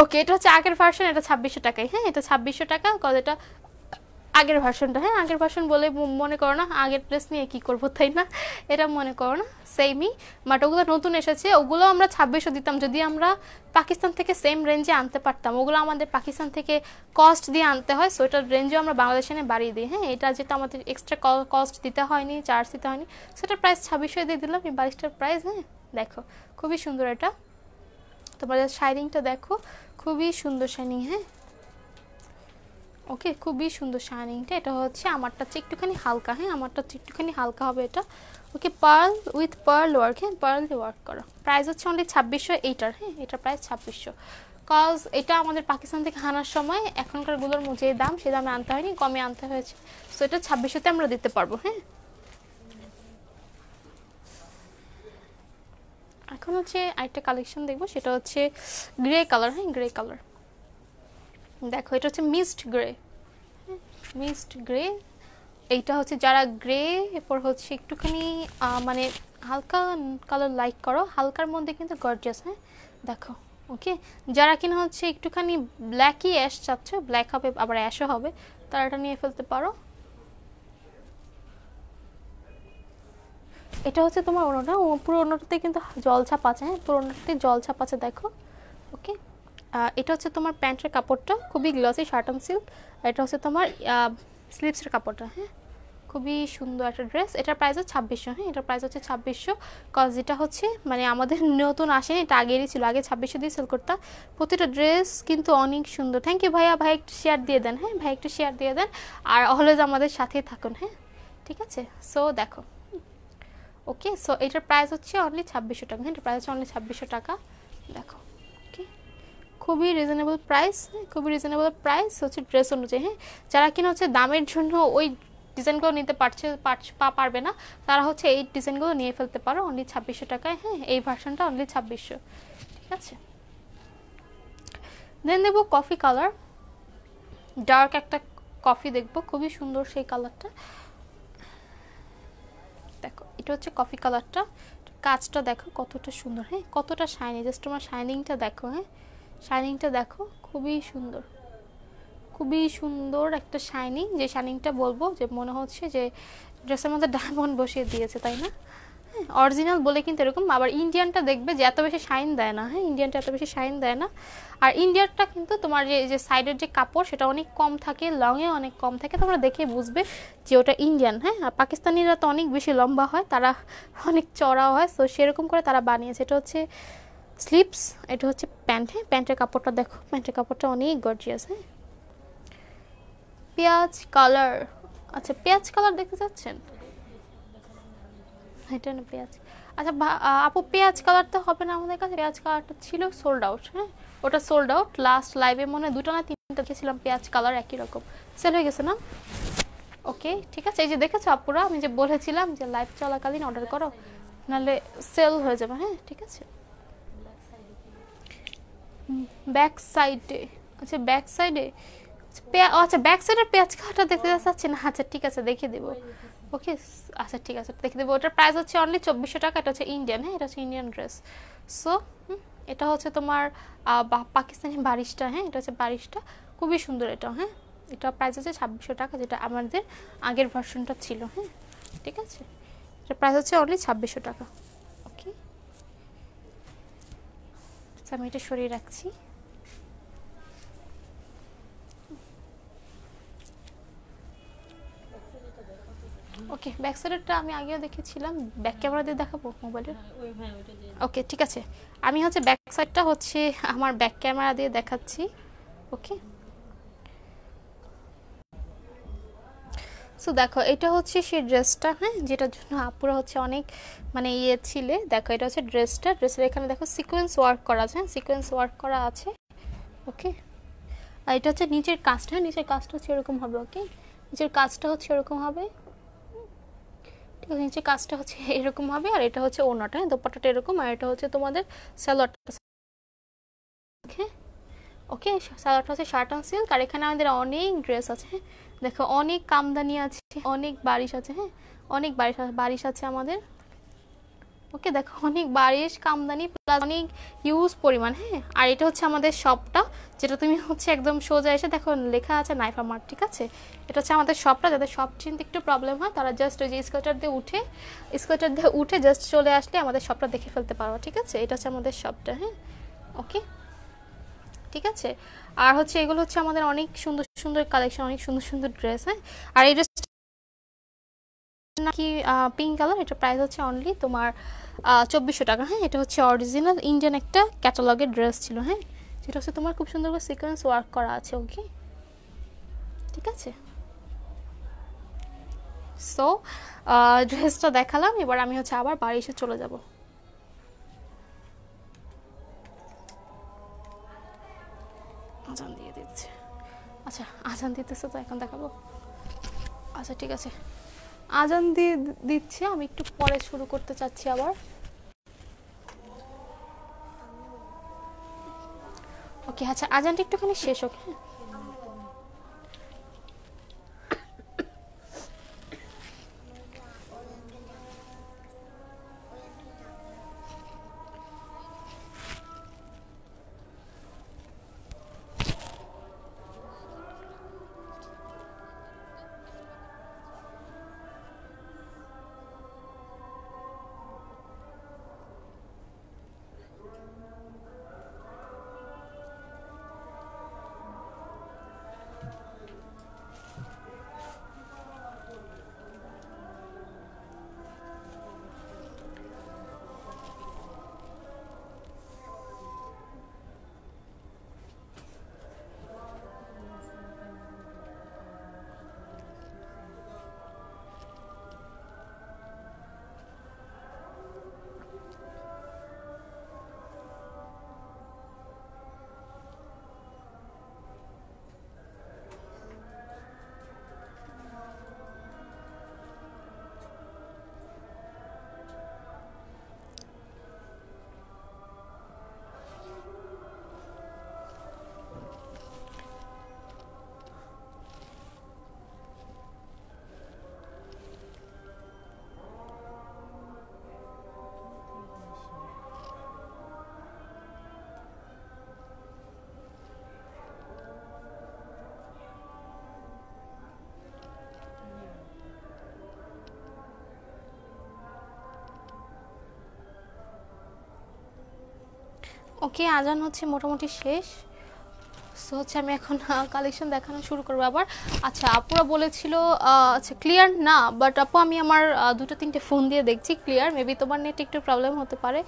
ওকে এটা হচ্ছে আগের ভার্সন এটা ছাব্বিশশো টাকাই হ্যাঁ এটা ছাব্বিশশো টাকা কত এটা আগের ভার্সনটা হ্যাঁ আগের ভার্সন বলে মনে করো না আগের প্লেস নিয়ে কি করবো তাই না এটা মনে করো না সেমই বাট ওগুলো নতুন এসেছে ওগুলো আমরা ছাব্বিশও দিতাম যদি আমরা পাকিস্তান থেকে সেম রেঞ্জে আনতে পারতাম ওগুলো আমাদের পাকিস্তান থেকে কস্ট দিয়ে আনতে হয় সো এটার রেঞ্জও আমরা বাংলাদেশে এনে বাড়িয়ে দিই হ্যাঁ এটা যেটা আমাদের এক্সট্রা কস্ট দিতে হয়নি চার্জ দিতে হয়নি সেটার প্রাইস ছাব্বিশশো দিয়ে দিলাম এই বাইশটার প্রাইস হ্যাঁ দেখো খুবই সুন্দর এটা তোমাদের শাইনিংটা দেখো খুবই সুন্দর শাইনিং হ্যাঁ ওকে খুবই সুন্দর শাইনিংটা এটা হচ্ছে আমারটা হচ্ছে একটুখানি হালকা হ্যাঁ আমারটা হচ্ছে একটুখানি হালকা হবে এটা okay pearl with pearl work হ্যাঁ পার্ল ওয়ার্ক করা প্রাইস হচ্ছে অনলি ছাব্বিশশো এইটার হ্যাঁ এটার প্রাইস ছাব্বিশশো কজ এটা আমাদের পাকিস্তান থেকে হানার সময় এখনকারগুলোর যে দাম সে দামে আনতে হয়নি কমে আনতে হয়েছে সো এটা ছাব্বিশশোতে আমরা দিতে পারবো হ্যাঁ এখন হচ্ছে আরেকটা কালেকশন দেখবো সেটা হচ্ছে গ্রে কালার হ্যাঁ গ্রে কালার দেখো এটা হচ্ছে মিস্ট গ্রে মিস্ট গ্রে এইটা হচ্ছে যারা গ্রে এরপর হচ্ছে একটুখানি মানে হালকা কালার লাইক করো হালকার মধ্যে কিন্তু গর্জিয়াস হ্যাঁ দেখো ওকে যারা কিনা হচ্ছে একটুখানি ব্ল্যাকই অ্যাশ চাচ্ছ ব্ল্যাক হবে আবার অ্যাশও হবে তারা এটা নিয়ে ফেলতে পারো এটা হচ্ছে তোমার অন্যটা পুরো অন্যটাতে কিন্তু জল ছাপ আছে হ্যাঁ পুরো অন্যটাতে জল ছাপ আছে দেখো ওকে এটা হচ্ছে তোমার প্যান্টের কাপড়টা খুবই গ্লসি শার্টন সিল্ক এটা হচ্ছে তোমার স্লিপসের কাপড়টা হ্যাঁ খুবই সুন্দর একটা ড্রেস এটার প্রাইস হচ্ছে ছাব্বিশশো হ্যাঁ এটার প্রাইস হচ্ছে ছাব্বিশশো কজ যেটা হচ্ছে মানে আমাদের নতুন আসেনি এটা আগেরই ছিল আগে ছাব্বিশশো দিয়ে সেল করতাম প্রতিটা ড্রেস কিন্তু অনেক সুন্দর থ্যাংক ইউ ভাইয়া ভাই একটু শেয়ার দিয়ে দেন হ্যাঁ ভাই একটু শেয়ার দিয়ে দেন আর অলওয়েজ আমাদের সাথেই থাকুন হ্যাঁ ঠিক আছে সো দেখো ওকে সো এটার প্রাইস হচ্ছে অনলি ছাব্বিশশো টাকা হ্যাঁ এটার প্রাইস হচ্ছে অনলি ছাব্বিশশো টাকা দেখো খুবই রিজনেবল প্রাইস খুবই রিজনেবল প্রাইস হচ্ছে ড্রেস অনুযায়ী হ্যাঁ যারা কিনা হচ্ছে দামের জন্য ওই ডিজাইনগুলো নিতে পারছে পা পারবে না তারা হচ্ছে এই ডিজাইনগুলো নিয়ে ফেলতে পারো অনলি ছাব্বিশশো টাকায় হ্যাঁ এই ভার্সনটা অনলি ছাব্বিশশো ঠিক আছে দেন দেবো কফি কালার ডার্ক একটা কফি দেখবো খুবই সুন্দর সেই কালারটা দেখো এটা হচ্ছে কফি কালারটা কাজটা দেখো কতটা সুন্দর হ্যাঁ কতটা শাইনি জাস্ট তোমার শাইনিংটা দেখো হ্যাঁ শাইনিংটা দেখো খুবই সুন্দর খুবই সুন্দর একটা শাইনিং যে শাইনিংটা বলবো যে মনে হচ্ছে যে ড্রেসের মধ্যে ডায়মন্ড বসিয়ে দিয়েছে তাই না হ্যাঁ অরিজিনাল বলে কিন্তু এরকম আবার ইন্ডিয়ানটা দেখবে যে এত বেশি শাইন দেয় না হ্যাঁ ইন্ডিয়ানটা এত বেশি শাইন দেয় না আর ইন্ডিয়ানটা কিন্তু তোমার যে যে সাইডের যে কাপড় সেটা অনেক কম থাকে লংয়ে অনেক কম থাকে তোমরা দেখে বুঝবে যে ওটা ইন্ডিয়ান হ্যাঁ আর পাকিস্তানিরা তো অনেক বেশি লম্বা হয় তারা অনেক চড়াও হয় সো সেরকম করে তারা বানিয়েছে এটা হচ্ছে স্লিপস এটা হচ্ছে প্যান্ট হ্যাঁ প্যান্টের কাপড়টা দেখো প্যান্টের কাপড়টা অনেক গর্জিয়াস হ্যাঁ পেঁয়াজ কালার আচ্ছা পেঁয়াজ কালার দেখতে চাচ্ছেন হ্যাঁ, এটা না পেঁয়াজ আচ্ছা আপু পেঁয়াজ কালার তো হবে না আমাদের কাছে পেঁয়াজ কালারটা ছিল সোল্ড আউট হ্যাঁ ওটা সোল্ড আউট লাস্ট লাইভে মনে হয় দুটো না তিনটা দেখেছিলাম পেঁয়াজ কালার একই রকম সেল হয়ে গেছে না ওকে ঠিক আছে এই যে দেখেছো আপুরা আমি যে বলেছিলাম যে লাইভ চলাকালীন অর্ডার করো নাহলে সেল হয়ে যাবে হ্যাঁ ঠিক আছে ব্যাক সাইডে আচ্ছা ব্যাক সাইডে আচ্ছা ব্যাক সাইডের পেঁয়াজ কাটা দেখতে চাচ্ছি না আচ্ছা ঠিক আছে দেখে দেবো ওকে আচ্ছা ঠিক আছে দেখে দেবো ওটার প্রাইস হচ্ছে অনলি চব্বিশশো টাকা এটা হচ্ছে ইন্ডিয়ান হ্যাঁ এটা হচ্ছে ইন্ডিয়ান ড্রেস সো এটা হচ্ছে তোমার পাকিস্তানি বারিশটা হ্যাঁ এটা হচ্ছে বারিশটা খুবই সুন্দর এটা হ্যাঁ এটা প্রাইস হচ্ছে ছাব্বিশশো টাকা যেটা আমাদের আগের ভার্সনটা ছিল হ্যাঁ ঠিক আছে এটা প্রাইস হচ্ছে অনলি ছাব্বিশশো টাকা আচ্ছা, আমি এটা সরিয়ে রাখছি ওকে ব্যাক সাইডটা আমি আগেও দেখেছিলাম ব্যাক ক্যামেরা দিয়ে দেখাবো মোবাইলের হ্যাঁ, হ্যাঁ, ওকে ঠিক আছে আমি হচ্ছে ব্যাক সাইডটা হচ্ছে আমার ব্যাক ক্যামেরা দিয়ে দেখাচ্ছি ওকে সো দেখো এটা হচ্ছে সেই ড্রেসটা হ্যাঁ যেটার জন্য আপুরা হচ্ছে অনেক মানে ইয়ে ছিলে দেখো এটা হচ্ছে ড্রেসটা ড্রেসের এখানে দেখো সিকোয়েন্স ওয়ার্ক করা আছে হ্যাঁ সিকোয়েন্স ওয়ার্ক করা আছে ওকে আর এটা হচ্ছে নিচের কাজটা হ্যাঁ নিচের কাজটা হচ্ছে এরকম হবে ওকে নিচের কাজটা হচ্ছে এরকম হবে ঠিক আছে নিচের কাজটা হচ্ছে এরকম হবে আর এটা হচ্ছে ওনাটা হ্যাঁ দোপাটাটা এরকম আর এটা হচ্ছে তোমাদের স্যালোয়ারটা ওকে ওকে স্যালোয়ারটা হচ্ছে শার্ট অ্যান্ড সিল্ক আর এখানে আমাদের অনেক ড্রেস আছে হ্যাঁ দেখো অনেক কামদানি আছে অনেক বারিশ আছে হ্যাঁ অনেক বারিশ বারিশ আছে আমাদের ওকে দেখো অনেক বারিশ কামদানি প্লাস অনেক ইউজ পরিমাণ হ্যাঁ আর এটা হচ্ছে আমাদের শপটা যেটা তুমি হচ্ছে একদম সোজা এসে দেখো লেখা আছে নাইফা মার্ট ঠিক আছে এটা হচ্ছে আমাদের শপটা যাদের শপ চিনতে একটু প্রবলেম হয় তারা জাস্ট ওই যে স্কুটার দিয়ে উঠে স্কুটার দিয়ে উঠে জাস্ট চলে আসলে আমাদের শপটা দেখে ফেলতে পারো ঠিক আছে এটা হচ্ছে আমাদের শপটা হ্যাঁ ওকে ঠিক আছে আর হচ্ছে এগুলো হচ্ছে আমাদের অনেক সুন্দর সুন্দর কালেকশন অনেক সুন্দর সুন্দর ড্রেস হ্যাঁ আর এই ড্রেসটা নাকি পিঙ্ক কালার এটা প্রাইস হচ্ছে অনলি তোমার চব্বিশশো টাকা হ্যাঁ এটা হচ্ছে অরিজিনাল ইন্ডিয়ান একটা ক্যাটালগের ড্রেস ছিল হ্যাঁ যেটা হচ্ছে তোমার খুব সুন্দর করে সিকোয়েন্স ওয়ার্ক করা আছে ওকে ঠিক আছে সো ড্রেসটা দেখালাম এবার আমি হচ্ছে আবার বাড়ি এসে চলে যাবো আজান দিয়ে দিচ্ছে আচ্ছা আজান দিতেছে তো এখন দেখাবো আচ্ছা ঠিক আছে আজান দিয়ে দিচ্ছে আমি একটু পরে শুরু করতে চাচ্ছি আবার ওকে আচ্ছা আজানটা একটুখানি শেষ হোক হ্যাঁ ওকে আজান হচ্ছে মোটামুটি শেষ সো হচ্ছে আমি এখন কালেকশন দেখানো শুরু করবো আবার আচ্ছা আপুরা বলেছিল আচ্ছা ক্লিয়ার না বাট আপু আমি আমার দুটো তিনটে ফোন দিয়ে দেখছি ক্লিয়ার মেবি তোমার নেট একটু প্রবলেম হতে পারে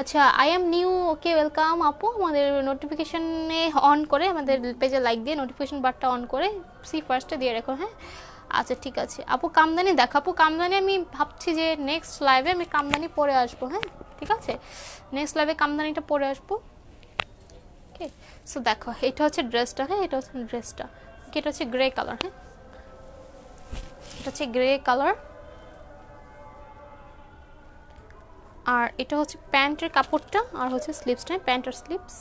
আচ্ছা I am new okay welcome আপু আমাদের নোটিফিকেশানে অন করে আমাদের পেজে লাইক দিয়ে নোটিফিকেশান বারটা অন করে সি ফার্স্টে দিয়ে রেখো হ্যাঁ আচ্ছা ঠিক আছে আপু কামদানি দেখাবো কামদানি আমি ভাবছি যে নেক্সট লাইভে আমি কামদানি পরে আসবো হ্যাঁ ঠিক আছে নেক্সট লাইভে কামদানিটা পরে আসবো ওকে সো দেখো এটা হচ্ছে ড্রেসটা হ্যাঁ এটা হচ্ছে ড্রেসটা ওকে এটা হচ্ছে গ্রে কালার হ্যাঁ এটা হচ্ছে গ্রে কালার আর এটা হচ্ছে প্যান্টের কাপড়টা আর হচ্ছে স্লিপসটা প্যান্ট আর স্লিপস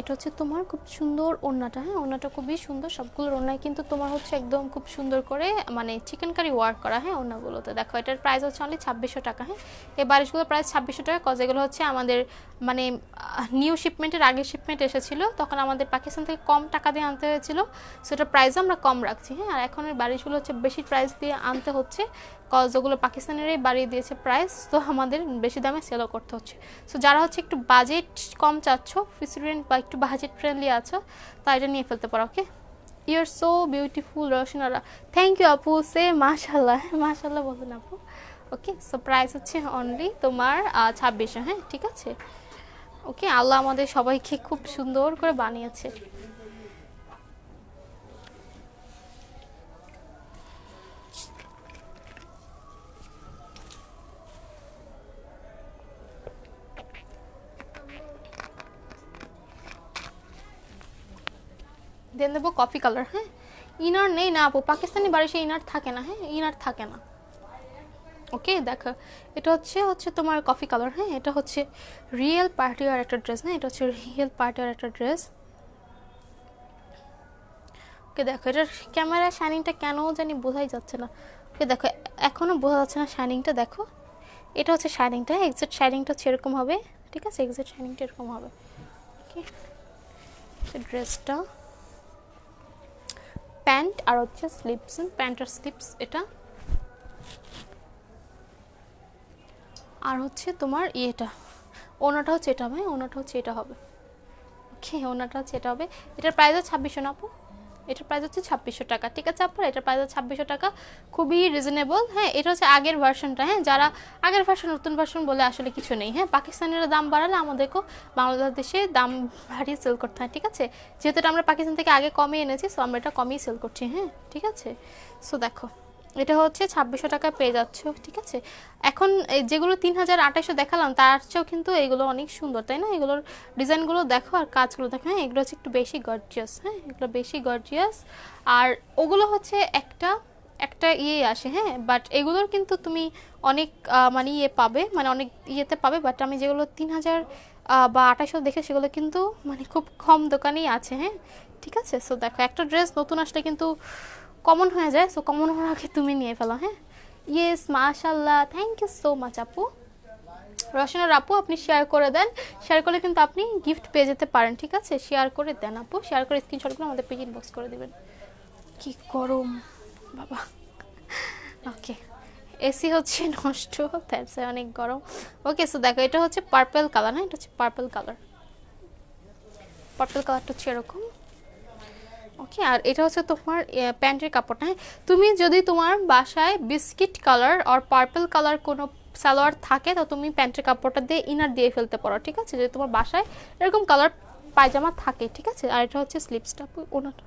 এটা হচ্ছে তোমার খুব সুন্দর ওড়নাটা হ্যাঁ ওড়নাটা খুবই সুন্দর সবগুলোর ওড়নায় কিন্তু তোমার হচ্ছে একদম খুব সুন্দর করে মানে চিকেন কারি ওয়ার্ক করা হ্যাঁ ওড়নাগুলোতে দেখো এটার প্রাইস হচ্ছে অনলি ছাব্বিশশো টাকা হ্যাঁ এই বারিশগুলোর প্রাইস ছাব্বিশশো টাকা কজ এগুলো হচ্ছে আমাদের মানে নিউ শিপমেন্টের আগে শিপমেন্ট এসেছিলো তখন আমাদের পাকিস্তান থেকে কম টাকা দিয়ে আনতে হয়েছিল সেটার প্রাইসও আমরা কম রাখছি হ্যাঁ আর এখনের বারিশগুলো হচ্ছে বেশি প্রাইস দিয়ে আনতে হচ্ছে যেগুলো ওগুলো পাকিস্তানেরই বাড়িয়ে দিয়েছে প্রাইস তো আমাদের বেশি দামে সেলও করতে হচ্ছে সো যারা হচ্ছে একটু বাজেট কম চাচ্ছ ফিসুরেন্ট বা একটু বাজেট ফ্রেন্ডলি আছো তা এটা নিয়ে ফেলতে পারো okay your so beautiful Rosinara thank you আপু সে মাশাল্লাহ মাশাল্লাহ বলুন আপু ওকে সো প্রাইস হচ্ছে অনলি তোমার ছাব্বিশে হ্যাঁ ঠিক আছে ওকে আল্লাহ আমাদের সবাইকে খুব সুন্দর করে বানিয়েছে দেন দেবো কফি কালার হ্যাঁ ইনার নেই না আপু পাকিস্তানি বাড়ি সে ইনার থাকে না হ্যাঁ ইনার থাকে না ওকে দেখো এটা হচ্ছে হচ্ছে তোমার কফি কালার হ্যাঁ এটা হচ্ছে রিয়েল পার্টিওয়ার একটা ড্রেস হ্যাঁ এটা হচ্ছে রিয়েল পার্টিওয়ার একটা ড্রেস ওকে দেখো এটার ক্যামেরা শাইনিংটা কেন জানি বোঝাই যাচ্ছে না ওকে দেখো এখনও বোঝা যাচ্ছে না শাইনিংটা দেখো এটা হচ্ছে শাইনিংটা এক্সাক্ট শাইনিংটা হচ্ছে এরকম হবে ঠিক আছে এক্সাক্ট শাইনিংটা এরকম হবে ওকে ড্রেসটা প্যান্ট আর হচ্ছে স্লিপস প্যান্ট আর স্লিপস এটা আর হচ্ছে তোমার ইয়েটা ওনাটা হচ্ছে এটা হবে ওনাটা হচ্ছে এটা হবে ওকে ওনাটা হচ্ছে এটা হবে এটার প্রাইস হচ্ছে ছাব্বিশশো না আপু এটার প্রাইস হচ্ছে ছাব্বিশশো টাকা ঠিক আছে আপনার এটার প্রাইস হচ্ছে ছাব্বিশশো টাকা খুবই রিজনেবল হ্যাঁ এটা হচ্ছে আগের ভার্সনটা হ্যাঁ যারা আগের ভার্সন নতুন ভার্সন বলে আসলে কিছু নেই হ্যাঁ পাকিস্তানের দাম বাড়ালে আমাদেরকেও বাংলাদেশে দাম বাড়িয়ে সেল করতে হয় ঠিক আছে যেহেতু আমরা পাকিস্তান থেকে আগে কমে এনেছি সো আমরা এটা কমেই সেল করছি হ্যাঁ ঠিক আছে সো দেখো এটা হচ্ছে ছাব্বিশশো টাকা পেয়ে যাচ্ছ ঠিক আছে এখন যেগুলো তিন হাজার আঠাশশো দেখালাম তার চেয়েও কিন্তু এগুলো অনেক সুন্দর তাই না এগুলোর ডিজাইনগুলো দেখো আর কাজগুলো দেখো হ্যাঁ এগুলো হচ্ছে একটু বেশি গর্জিয়াস হ্যাঁ এগুলো বেশি গর্জিয়াস আর ওগুলো হচ্ছে একটা একটা ইয়ে আসে হ্যাঁ বাট এগুলোর কিন্তু তুমি অনেক মানে ইয়ে পাবে মানে অনেক ইয়েতে পাবে বাট আমি যেগুলো তিন হাজার বা আঠাশশো দেখে সেগুলো কিন্তু মানে খুব কম দোকানেই আছে হ্যাঁ ঠিক আছে সো দেখো একটা ড্রেস নতুন আসলে কিন্তু কমন হয়ে যায় সো কমন হওয়ার আগে তুমি নিয়ে ফেলো হ্যাঁ ইয়েস মাশাল্লাহ থ্যাংক ইউ সো মাচ আপু রসনার আপু আপনি শেয়ার করে দেন শেয়ার করলে কিন্তু আপনি গিফট পেয়ে যেতে পারেন ঠিক আছে শেয়ার করে দেন আপু শেয়ার করে স্ক্রিনশটগুলো আমাদের পেজ ইনবক্স করে দেবেন কি গরম বাবা ওকে এসি হচ্ছে নষ্ট তাই অনেক গরম ওকে সো দেখো এটা হচ্ছে পার্পল কালার না এটা হচ্ছে পার্পল কালার পার্পল কালারটা হচ্ছে এরকম ওকে আর এটা হচ্ছে তোমার প্যান্টের কাপড়টা হ্যাঁ? তুমি যদি তোমার বাসায় বিস্কিট কালার আর পার্পল কালার কোনো সালোয়ার থাকে তো তুমি প্যান্টের কাপড়টা দিয়ে ইনার দিয়ে ফেলতে পারো ঠিক আছে যদি তোমার বাসায় এরকম কালার পায়জামা থাকে ঠিক আছে আর এটা হচ্ছে স্লিপসটা ওনাটা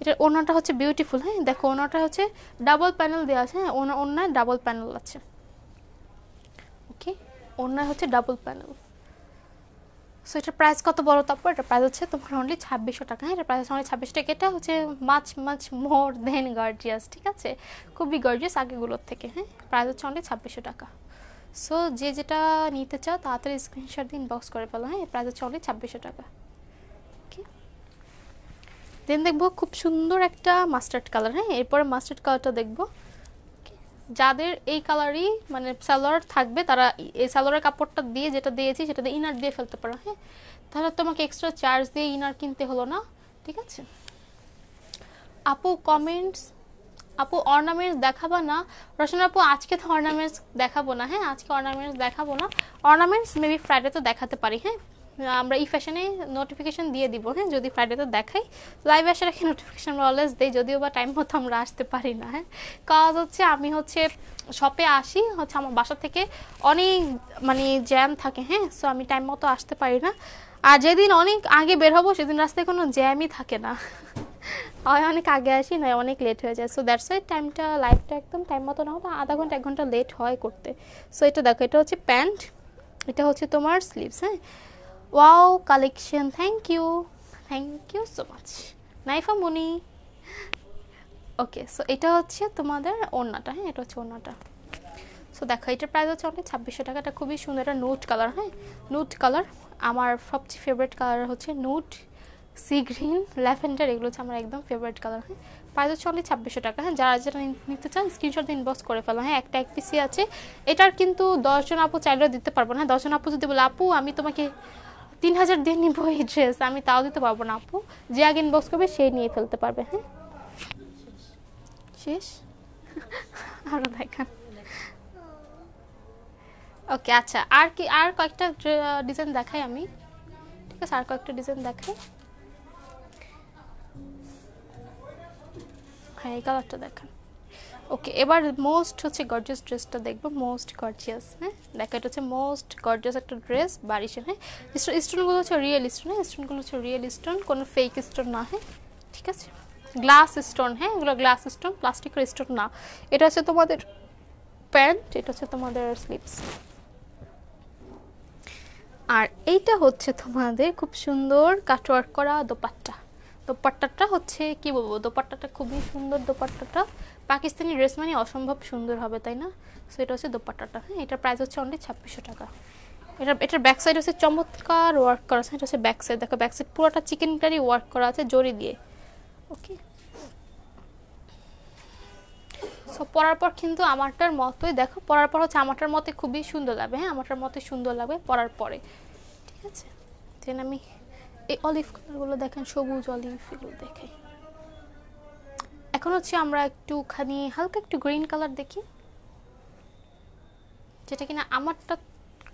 এটা ওনাটা হচ্ছে বিউটিফুল হ্যাঁ দেখো ওনাটা হচ্ছে ডাবল প্যানেল দেওয়া আছে হ্যাঁ ওনা ওনায় ডাবল প্যানেল আছে ওকে ওনায় হচ্ছে ডাবল প্যানেল সো এটার প্রাইস কত বড় তারপর এটার প্রাইস হচ্ছে তোমার অনলি ছাব্বিশশো টাকা হ্যাঁ এটার প্রাইস অনলি ছাব্বিশশো টাকা এটা হচ্ছে মাছ মাছ মোর দেন গার্জিয়াস ঠিক আছে খুবই গার্জিয়াস আগেগুলোর থেকে হ্যাঁ প্রাইস হচ্ছে অনলি ছাব্বিশশো টাকা সো যে যেটা নিতে চাও তাড়াতাড়ি স্ক্রিনশট দিয়ে ইনবক্স করে ফেলো হ্যাঁ প্রাইস হচ্ছে অনলি ছাব্বিশশো টাকা দেন দেখবো খুব সুন্দর একটা মাস্টার্ড কালার হ্যাঁ এরপরে মাস্টার্ড কালারটা দেখবো যাদের এই কালারই মানে সালোয়ার থাকবে তারা এই সালোয়ারের কাপড়টা দিয়ে যেটা দিয়েছি সেটা দিয়ে ইনার দিয়ে ফেলতে পারো হ্যাঁ তাহলে তোমাকে এক্সট্রা চার্জ দিয়ে ইনার কিনতে হলো না ঠিক আছে আপু কমেন্টস আপু অর্নামেন্টস দেখাবা না রসনা আপু আজকে তো অর্নামেন্টস দেখাবো না হ্যাঁ আজকে অর্নামেন্টস দেখাবো না অর্নামেন্টস মেবি ফ্রাইডে তো দেখাতে পারি হ্যাঁ আমরা ই ফ্যাশনে নোটিফিকেশান দিয়ে দিব হ্যাঁ যদি ফ্রাইডেতে দেখাই লাইভে আসে রাখি নোটিফিকেশান আমরা অলওয়েজ দিই যদিও বা টাইম মতো আমরা আসতে পারি না হ্যাঁ কাজ হচ্ছে আমি হচ্ছে শপে আসি হচ্ছে আমার বাসা থেকে অনেক মানে জ্যাম থাকে হ্যাঁ সো আমি টাইম মতো আসতে পারি না আর যেদিন অনেক আগে বের হবো সেদিন রাস্তায় কোনো জ্যামই থাকে না হয় অনেক আগে আসি নয় অনেক লেট হয়ে যায় সো দ্যাটস ওয়াই টাইমটা লাইফটা একদম টাইম মতো না হলে আধা ঘন্টা এক ঘন্টা লেট হয় করতে সো এটা দেখো এটা হচ্ছে প্যান্ট এটা হচ্ছে তোমার স্লিভস হ্যাঁ wow collection thank you thank you so much Naifa Muni okay so এটা হচ্ছে তোমাদের ওড়নাটা হ্যাঁ এটা হচ্ছে ওড়নাটা সো দেখো এটার প্রাইস হচ্ছে অনেক ছাব্বিশশো টাকাটা খুবই সুন্দর একটা নুট কালার হ্যাঁ নুট কালার আমার সবচেয়ে ফেভারিট কালার হচ্ছে নুট সি গ্রিন ল্যাভেন্ডার এগুলো হচ্ছে আমার একদম ফেভারিট কালার হ্যাঁ প্রাইস হচ্ছে অনলি ছাব্বিশশো টাকা হ্যাঁ যারা যারা নিতে চান স্ক্রিনশট ইনবক্স করে ফেলো হ্যাঁ একটা এক পিসি আছে এটার কিন্তু দশজন আপু চাইলেও দিতে পারবো না হ্যাঁ? দশজন আপু যদি বলে আপু আমি তোমাকে তিন হাজার দিয়ে নিবো এই ড্রেস আমি তাও দিতে পারবো না আপু যে আগে ইনবক্স করবে সেই নিয়ে ফেলতে পারবে হ্যাঁ শেষ আরও দেখান ওকে আচ্ছা আর কি আর কয়েকটা ডিজাইন দেখাই আমি ঠিক আছে আর কয়েকটা ডিজাইন দেখাই হ্যাঁ এই কালারটা দেখান ওকে এবার মোস্ট হচ্ছে গর্জিয়াস ড্রেসটা দেখবো মোস্ট গর্জিয়াস হ্যাঁ দেখো এটা হচ্ছে মোস্ট গর্জিয়াস একটা ড্রেস বারিশে হ্যাঁ স্টোনগুলো হচ্ছে রিয়েল স্টোন হ্যাঁ স্টোনগুলো হচ্ছে রিয়েল স্টোন কোনো ফেক স্টোন না হ্যাঁ ঠিক আছে গ্লাস স্টোন হ্যাঁ এগুলো গ্লাস স্টোন প্লাস্টিকের স্টোন না এটা হচ্ছে তোমাদের প্যান্ট এটা হচ্ছে তোমাদের স্লিপস আর এইটা হচ্ছে তোমাদের খুব সুন্দর কাটওয়ার্ক করা দোপাট্টা দোপাট্টাটা হচ্ছে কি বলবো দোপাট্টাটা খুবই সুন্দর দোপাট্টাটা পাকিস্তানি ড্রেস মানে অসম্ভব সুন্দর হবে তাই না সো এটা হচ্ছে দোপাট্টাটা হ্যাঁ এটার প্রাইস হচ্ছে অনলি ছাব্বিশশো টাকা এটা এটার ব্যাক সাইড হচ্ছে চমৎকার ওয়ার্ক করা আছে এটা হচ্ছে ব্যাক সাইড দেখো ব্যাক সাইড পুরোটা চিকেন কারি ওয়ার্ক করা আছে জড়ি দিয়ে ওকে সো পরার পর কিন্তু আমারটার মতোই দেখো পরার পর হচ্ছে আমারটার মতে খুবই সুন্দর লাগবে হ্যাঁ আমারটার মতে সুন্দর লাগবে পরার পরে ঠিক আছে দেন আমি এই অলিভ কালারগুলো দেখেন সবুজ অলিভ এগুলো দেখে এখন হচ্ছে আমরা একটুখানি হালকা একটু গ্রিন কালার দেখি যেটা কিনা আমারটা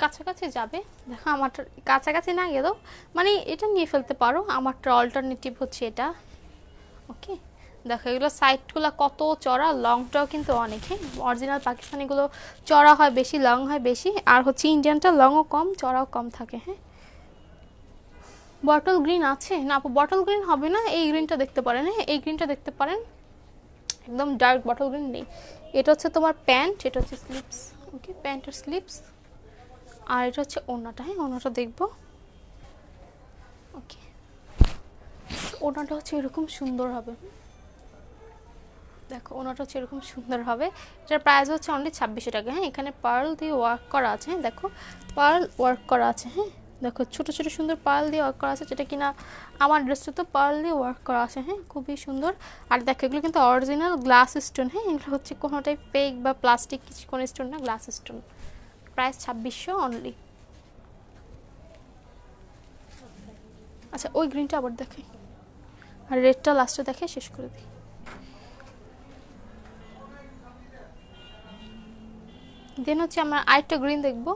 কাছাকাছি যাবে দেখো আমারটা কাছাকাছি না গেলেও মানে এটা নিয়ে ফেলতে পারো আমারটা অল্টারনেটিভ হচ্ছে এটা ওকে দেখো এগুলো সাইডগুলো কত চড়া লংটাও কিন্তু অনেক হ্যাঁ অরিজিনাল পাকিস্তানিগুলো চড়া হয় বেশি লং হয় বেশি আর হচ্ছে ইন্ডিয়ানটা লংও কম চড়াও কম থাকে হ্যাঁ বটল গ্রিন আছে না বটল গ্রিন হবে না এই গ্রিনটা দেখতে পারেন হ্যাঁ এই গ্রিনটা দেখতে পারেন একদম ডার্ক বটল গ্রিন নেই এটা হচ্ছে তোমার প্যান্ট এটা হচ্ছে স্লিপস ওকে প্যান্টের স্লিপস আর এটা হচ্ছে ওনাটা হ্যাঁ ওনাটা দেখবো ওকে ওনাটা হচ্ছে এরকম সুন্দর হবে দেখো ওনাটা হচ্ছে এরকম সুন্দর হবে এটার প্রাইস হচ্ছে অনলি ছাব্বিশশো টাকা হ্যাঁ এখানে পার্ল দিয়ে ওয়ার্ক করা আছে হ্যাঁ দেখো পার্ল ওয়ার্ক করা আছে হ্যাঁ দেখো ছোট ছোট সুন্দর পার্ল দিয়ে ওয়ার্ক করা আছে যেটা কিনা আমার ড্রেসটা তো পার্ল দিয়ে ওয়ার্ক করা আছে হ্যাঁ খুবই সুন্দর আর দেখো এগুলো কিন্তু অরিজিনাল গ্লাস স্টোন হ্যাঁ এগুলো হচ্ছে কোনোটাই পেক বা প্লাস্টিক কিছু কোনো স্টোন না গ্লাস স্টোন প্রাইস ছাব্বিশশো অনলি আচ্ছা ওই গ্রিনটা আবার দেখে আর রেডটা লাস্টে দেখে শেষ করে দিই দেন হচ্ছে আমার আরেকটা গ্রিন দেখবো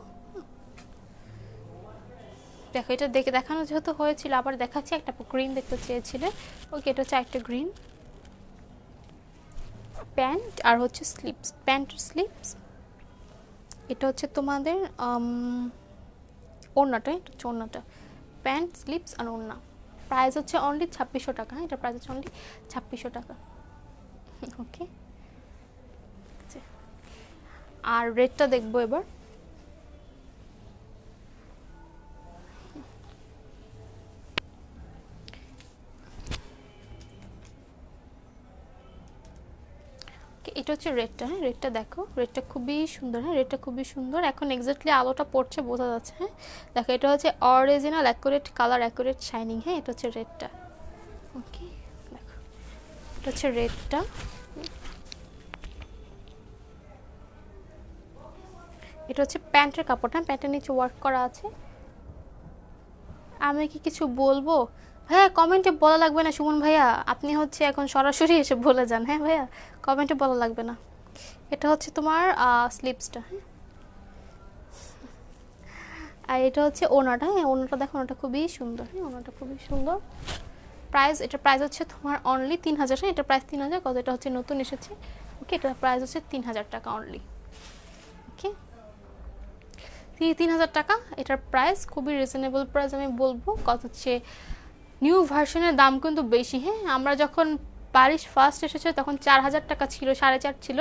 দেখো এটা দেখে দেখানো যেহেতু হয়েছিল আবার দেখাচ্ছি একটা গ্রিন দেখতে চেয়েছিলে ওকে এটা হচ্ছে একটা গ্রিন প্যান্ট আর হচ্ছে স্লিপস প্যান্ট স্লিপস এটা হচ্ছে তোমাদের ওড়নাটা এটা হচ্ছে ওড়নাটা প্যান্ট স্লিপস আর ওড়না প্রাইস হচ্ছে অনলি ছাব্বিশশো টাকা হ্যাঁ, এটা প্রাইস হচ্ছে অনলি ছাব্বিশশো টাকা ওকে আচ্ছা। আর রেটটা দেখবো এবার এটা হচ্ছে রেডটা হ্যাঁ রেডটা দেখো রেডটা খুবই সুন্দর হ্যাঁ রেডটা খুবই সুন্দর এখন এক্স্যাক্টলি আলোটা পড়ছে বোঝা যাচ্ছে হ্যাঁ দেখো এটা হচ্ছে original accurate colour accurate shining হ্যাঁ এটা হচ্ছে রেডটা ওকে দেখো এটা হচ্ছে রেডটা এটা হচ্ছে প্যান্টের কাপড়টা হ্যাঁ? প্যান্টের নিচে ওয়ার্ক করা আছে আমি কি কিছু বলবো হ্যাঁ কমেন্টে বলা লাগবে না সুমন ভাইয়া আপনি হচ্ছে এখন সরাসরি এসে বলে যান হ্যাঁ ভাইয়া কমেন্টে বলা লাগবে না এটা হচ্ছে তোমার স্লিপসটা হ্যাঁ আর এটা হচ্ছে ওনাটা হ্যাঁ ওনাটা দেখো ওনাটা খুবই সুন্দর হ্যাঁ ওনাটা খুবই সুন্দর প্রাইস এটা প্রাইস হচ্ছে তোমার অনলি তিন হাজার হ্যাঁ এটা প্রাইস তিন হাজার কত এটা হচ্ছে নতুন এসেছে ওকে এটা প্রাইস হচ্ছে তিন হাজার টাকা অনলি ওকে তিন হাজার টাকা এটার প্রাইস খুবই রিজনেবল প্রাইস আমি বলবো কত হচ্ছে নিউ ভার্সনের দাম কিন্তু বেশি হ্যাঁ আমরা যখন পারিস ফার্স্ট এসেছে তখন চার হাজার টাকা ছিল সাড়ে চার ছিল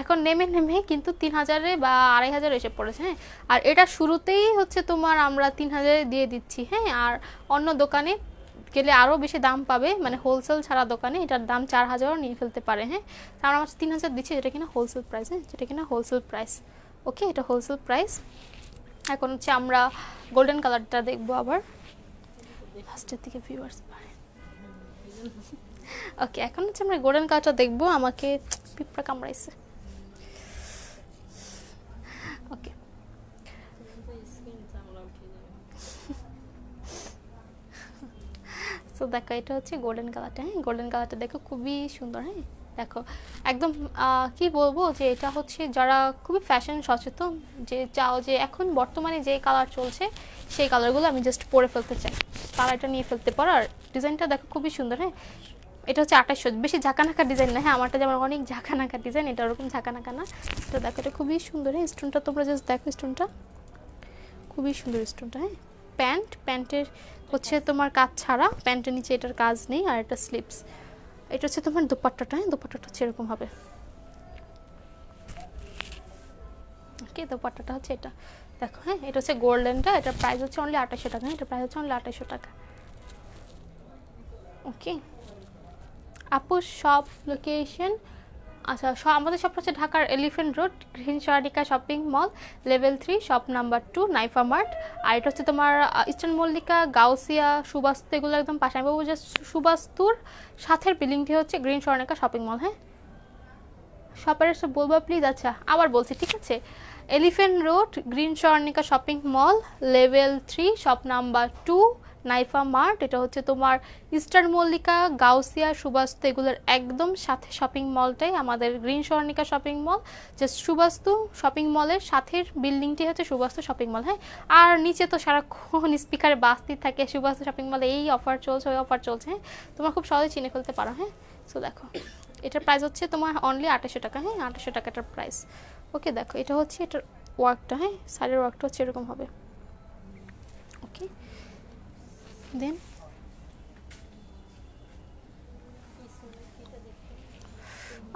এখন নেমে নেমে কিন্তু তিন হাজারে বা আড়াই হাজার এসে পড়েছে হ্যাঁ আর এটা শুরুতেই হচ্ছে তোমার আমরা তিন হাজারে দিয়ে দিচ্ছি হ্যাঁ আর অন্য দোকানে গেলে আরও বেশি দাম পাবে মানে হোলসেল ছাড়া দোকানে এটার দাম চার হাজারও নিয়ে ফেলতে পারে হ্যাঁ আমরা আমার তিন হাজার দিচ্ছি যেটা কিনা হোলসেল প্রাইস হ্যাঁ যেটা কিনা হোলসেল প্রাইস ওকে এটা হোলসেল প্রাইস এখন হচ্ছে আমরা গোল্ডেন কালারটা দেখবো আবার ফার্স্টের দিকে ভিউয়ার্স পায় ওকে এখন হচ্ছে আমরা গোল্ডেন কাটা দেখবো আমাকে পিঁপড়া কামড়াইছে ওকে তো দেখো এটা হচ্ছে গোল্ডেন কালারটা হ্যাঁ গোল্ডেন কালারটা দেখো খুবই সুন্দর হ্যাঁ দেখো একদম কি বলবো যে এটা হচ্ছে যারা খুবই ফ্যাশন সচেতন যে চাও যে এখন বর্তমানে যে কালার চলছে সেই কালারগুলো আমি জাস্ট পরে ফেলতে চাই কালারটা নিয়ে ফেলতে পারো আর ডিজাইনটা দেখো খুবই সুন্দর হ্যাঁ এটা হচ্ছে আঠাশশো বেশি ঝাঁকানাকা ডিজাইন না হ্যাঁ আমারটা যেমন অনেক ঝাঁকানাকা ডিজাইন এটা ওরকম ঝাঁকানাকা না এটা দেখো এটা খুবই সুন্দর হ্যাঁ স্টোনটা তোমরা জাস্ট দেখো স্টোনটা খুবই সুন্দর স্টোনটা হ্যাঁ প্যান্ট প্যান্টের হচ্ছে তোমার কাজ ছাড়া প্যান্টের নিচে এটার কাজ নেই আর এটা স্লিপস এটা হচ্ছে তোমার দুপাট্টাটা হ্যাঁ দুপাট্টাটা হচ্ছে এরকম হবে ওকে দুপাট্টাটা হচ্ছে এটা দেখো হ্যাঁ এটা হচ্ছে গোল্ডেনটা হ্যাঁ? এটা প্রাইস হচ্ছে অনলি আঠাশশো টাকা এটা প্রাইস হচ্ছে অনলি আঠাশশো টাকা ওকে আপু সব লোকেশন আচ্ছা আমাদের শপটা হচ্ছে ঢাকার Elephant Road Green Sarika shopping mall level three shop number two Naifa Mart আর এটা হচ্ছে তোমার ইস্টার্ন মল্লিকা গাউসিয়া সুবাস্তু এগুলো একদম পাশে বলবো যে সুবাস্তুর সাথের বিল্ডিংটি হচ্ছে গ্রিন সরনিকা শপিং মল হ্যাঁ শপের সব বলবো প্লিজ আচ্ছা আবার বলছি ঠিক আছে Elephant Road Green সরনিকা shopping mall level three shop number two Naifa Mart এটা হচ্ছে তোমার ইস্টার মল্লিকা গাউসিয়া সুবাস্তু এগুলোর একদম সাথে শপিং মলটাই আমাদের গ্রিন স্বর্ণিকা শপিং মল যে সুবাস্তু শপিং মলের সাথে বিল্ডিংটি হচ্ছে সুবাস্তু শপিং মল হ্যাঁ আর নিচে তো সারাক্ষণ স্পিকারে বাস্তি থাকে সুবাস্তু শপিং মলে এই অফার চলছে ওই অফার চলছে হ্যাঁ তোমার খুব সহজে চিনে ফেলতে পারো হ্যাঁ সো দেখো এটার প্রাইস হচ্ছে তোমার অনলি আঠাশশো টাকা হ্যাঁ আঠাশশো টাকাটার প্রাইস ওকে দেখো এটা হচ্ছে এটার ওয়ার্কটা হ্যাঁ শাড়ির ওয়ার্কটা হচ্ছে এরকম হবে ওকে দেন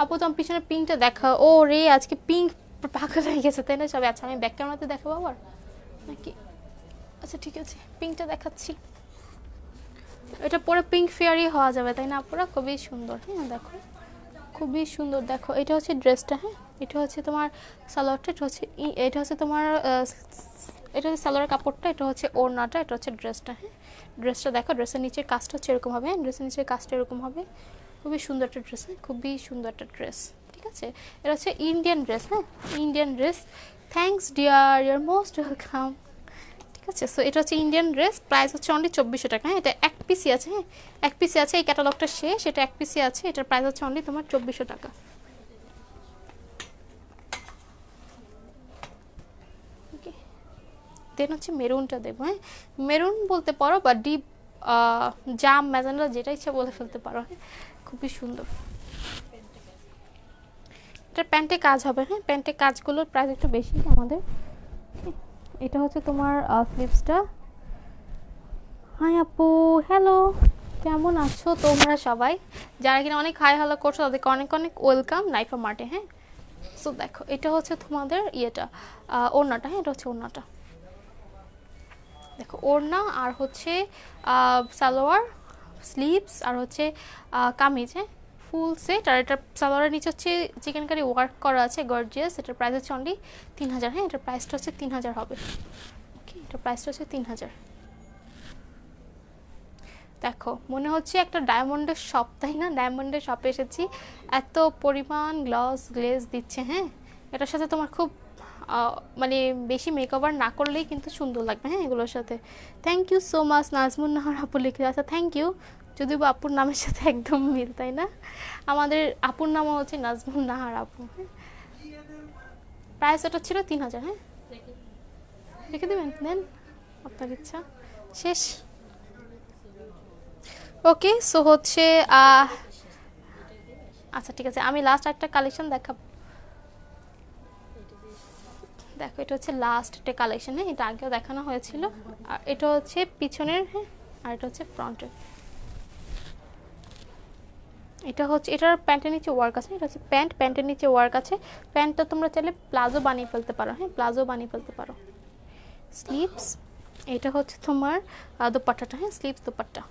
আপু তোমার পিছনে পিঙ্কটা দেখা ও রে আজকে পিঙ্ক পাকা হয়ে গেছে তাই না সবাই আচ্ছা আমি ব্যাক ক্যামেরাতে দেখাবো আবার নাকি আচ্ছা ঠিক আছে পিঙ্কটা দেখাচ্ছি এটা পরে পিঙ্ক ফেয়ারই হওয়া যাবে তাই না আপুরা খুবই সুন্দর হ্যাঁ দেখো খুবই সুন্দর দেখো এটা হচ্ছে ড্রেসটা হ্যাঁ এটা হচ্ছে তোমার সালোয়ারটা এটা হচ্ছে এটা হচ্ছে তোমার এটা হচ্ছে সালোয়ার কাপড়টা এটা হচ্ছে ওড়নাটা এটা হচ্ছে ড্রেসটা হ্যাঁ ড্রেসটা দেখো ড্রেসের নিচের কাজটা হচ্ছে এরকম হবে ড্রেসের হ্যাঁ? নিচের কাজটা এরকম হবে খুবই সুন্দর একটা ড্রেস হ্যাঁ খুবই সুন্দর একটা ড্রেস ঠিক আছে এটা হচ্ছে ইন্ডিয়ান ড্রেস হ্যাঁ ইন্ডিয়ান ড্রেস থ্যাংকস ডিয়ার ইয়ার মোস্ট ওয়েলকাম ঠিক আছে সো এটা হচ্ছে ইন্ডিয়ান ড্রেস প্রাইস হচ্ছে অনলি চব্বিশশো টাকা হ্যাঁ এটা এক পিসি আছে হ্যাঁ এক পিসি আছে এই ক্যাটালগটা শেষ এটা এক পিসি আছে এটার প্রাইস হচ্ছে অনলি তোমার চব্বিশশো টাকা দেন হচ্ছে মেরুনটা দেবো হ্যাঁ মেরুন বলতে পারো বা ডিপ জাম ম্যাজানরা যেটা ইচ্ছা বলে ফেলতে পারো হ্যাঁ খুবই সুন্দর এটা প্যান্টে কাজ হবে হ্যাঁ প্যান্টে কাজগুলোর প্রাইস একটু বেশি আমাদের হ্যাঁ? এটা হচ্ছে তোমার স্লিপসটা হাই আপু হ্যালো কেমন আছো তোমরা সবাই যারা কিনা অনেক হাই হালা করছো তাদেরকে অনেক অনেক ওয়েলকাম নাইফা মাঠে হ্যাঁ সো দেখো এটা হচ্ছে তোমাদের ইয়েটা ওনাটা হ্যাঁ এটা হচ্ছে ওনাটা দেখো ওড়না আর হচ্ছে সালোয়ার স্লিভস আর হচ্ছে কামিজ হ্যাঁ ফুল সেট আর এটা সালোয়ারের নিচে হচ্ছে চিকেন কারি ওয়ার্ক করা আছে গর্জিয়াস এটার প্রাইস হচ্ছে অনলি তিন হাজার হ্যাঁ এটার প্রাইসটা হচ্ছে তিন হাজার হবে ওকে এটার প্রাইসটা হচ্ছে তিন হাজার দেখো মনে হচ্ছে একটা ডায়মন্ডের শপ তাই না ডায়মন্ডের শপে এসেছি এত পরিমাণ গ্লস গ্লেজ দিচ্ছে হ্যাঁ এটার সাথে তোমার খুব মানে বেশি মেকওভার না করলেই কিন্তু সুন্দর লাগবে হ্যাঁ এগুলোর সাথে thank you so much Najmun Nahar আপু লিখে আচ্ছা থ্যাংক ইউ যদিও আপুর নামের সাথে একদম মিল তাই না আমাদের আপুর নামও হচ্ছে নাজমুন নাহার আপু হ্যাঁ প্রাইস ওটা ছিল তিন হাজার হ্যাঁ লিখে দেবেন দেন আপনার ইচ্ছা শেষ ওকে সো হচ্ছে আচ্ছা ঠিক আছে আমি লাস্ট একটা কালেকশন দেখাবো দেখো এটা হচ্ছে লাস্ট একটা কালেকশন হ্যাঁ এটা আগেও দেখানো হয়েছিল আর এটা হচ্ছে পিছনের হ্যাঁ আর এটা হচ্ছে ফ্রন্টের এটা হচ্ছে এটার প্যান্টের নিচে ওয়ার্ক আছে এটা হচ্ছে প্যান্ট প্যান্টের নিচে ওয়ার্ক আছে প্যান্টটা তোমরা চাইলে প্লাজো বানিয়ে ফেলতে পারো হ্যাঁ প্লাজো বানিয়ে ফেলতে পারো স্লিপস এটা হচ্ছে তোমার দোপাট্টাটা হ্যাঁ স্লিপস দোপাট্টা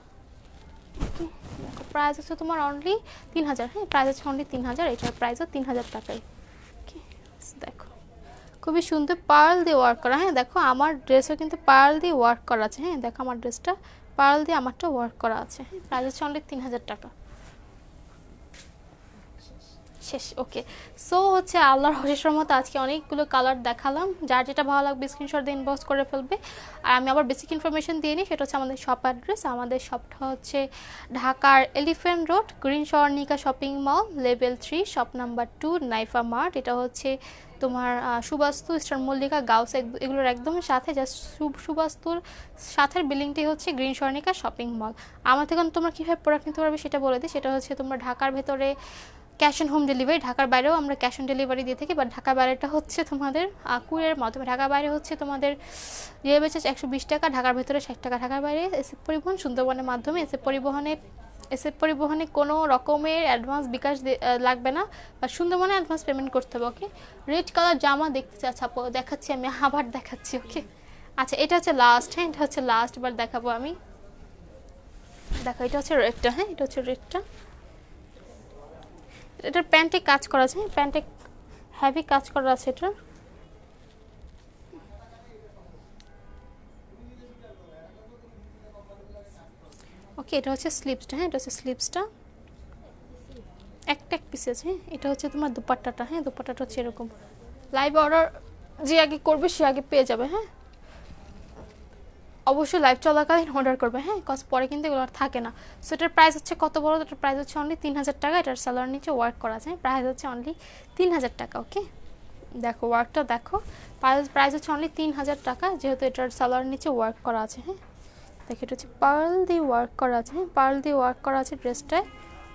ওকে প্রাইস হচ্ছে তোমার অনলি তিন হাজার হ্যাঁ প্রাইস আছে অনলি তিন হাজার এটার প্রাইসও তিন হাজার টাকাই ওকে দেখো খুবই সুন্দর পার্ল দিয়ে ওয়ার্ক করা হ্যাঁ দেখো আমার ড্রেসও কিন্তু পার্ল দিয়ে ওয়ার্ক করা আছে হ্যাঁ দেখো আমার ড্রেসটা পার্ল দিয়ে আমারটা ওয়ার্ক করা আছে হ্যাঁ প্রাইস হচ্ছে অনলি তিন হাজার টাকা শেষ ওকে সো হচ্ছে আল্লাহর হশের মতো আজকে অনেকগুলো কালার দেখালাম যার যেটা ভালো লাগবে স্ক্রিনশট দিয়ে ইনবক্স করে ফেলবে আর আমি আবার বেসিক ইনফরমেশান দিয়ে নিই সেটা হচ্ছে আমাদের শপ অ্যাড্রেস আমাদের শপটা হচ্ছে ঢাকার Elephant Road Green সরনিকা shopping mall level three shop number two Naifa Mart এটা হচ্ছে তোমার সুবাস্তু স্টার মল্লিকা গাউস এগুলোর একদম সাথে জাস্ট সুবাস্তুর সাথের বিল্ডিংটি হচ্ছে গ্রিন সরনিকা শপিং মল আমার থেকে তোমরা কীভাবে প্রোডাক্ট নিতে পারবে সেটা বলে দিই সেটা হচ্ছে তোমরা ঢাকার ভেতরে ক্যাশ অন হোম ডেলিভারি ঢাকার বাইরেও আমরা ক্যাশ অন ডেলিভারি দিয়ে থাকি বাট ঢাকার বাইরেটা হচ্ছে তোমাদের আকুরের মাধ্যমে ঢাকার বাইরে হচ্ছে তোমাদের যে চার্জ একশো বিশ টাকা ঢাকার ভেতরে ষাট টাকা ঢাকার বাইরে এসে পরিবহন সুন্দরবনের মাধ্যমে এসে পরিবহনে এসে পরিবহনে কোনো রকমের অ্যাডভান্স বিকাশ লাগবে না বা সুন্দরবনে অ্যাডভান্স পেমেন্ট করতে হবে ওকে রেড কালার জামা দেখতে চাচ্ছি দেখাচ্ছি আমি আবার দেখাচ্ছি ওকে আচ্ছা এটা হচ্ছে লাস্ট হ্যাঁ এটা হচ্ছে লাস্ট বার দেখাবো আমি দেখো এটা হচ্ছে রেডটা হ্যাঁ এটা হচ্ছে রেডটা এটার প্যান্টে কাজ করা আছে প্যান্টে হ্যাভি কাজ করা আছে এটা ওকে এটা হচ্ছে স্লিপসটা হ্যাঁ এটা হচ্ছে স্লিপসটা একটা এক পিস আছে এটা হচ্ছে তোমার দুপাট্টাটা হ্যাঁ দুপাট্টাটা হচ্ছে এরকম লাইভ অর্ডার যে আগে করবে সে আগে পেয়ে যাবে হ্যাঁ অবশ্যই লাইভ চলাকালীন অর্ডার করবে হ্যাঁ কজ পরে কিন্তু এগুলো আর থাকে না সো এটার প্রাইস হচ্ছে কত বড় এটার প্রাইস হচ্ছে অনলি তিন হাজার টাকা এটার স্যালার নিচে ওয়ার্ক করা আছে প্রাইস হচ্ছে অনলি তিন হাজার টাকা ওকে দেখো ওয়ার্কটা দেখো পার্লস প্রাইস হচ্ছে অনলি তিন হাজার টাকা যেহেতু এটার স্যালার নিচে ওয়ার্ক করা আছে হ্যাঁ দেখো এটা হচ্ছে পার্ল দিয়ে ওয়ার্ক করা আছে হ্যাঁ পার্ল দিয়ে ওয়ার্ক করা আছে ড্রেসটায়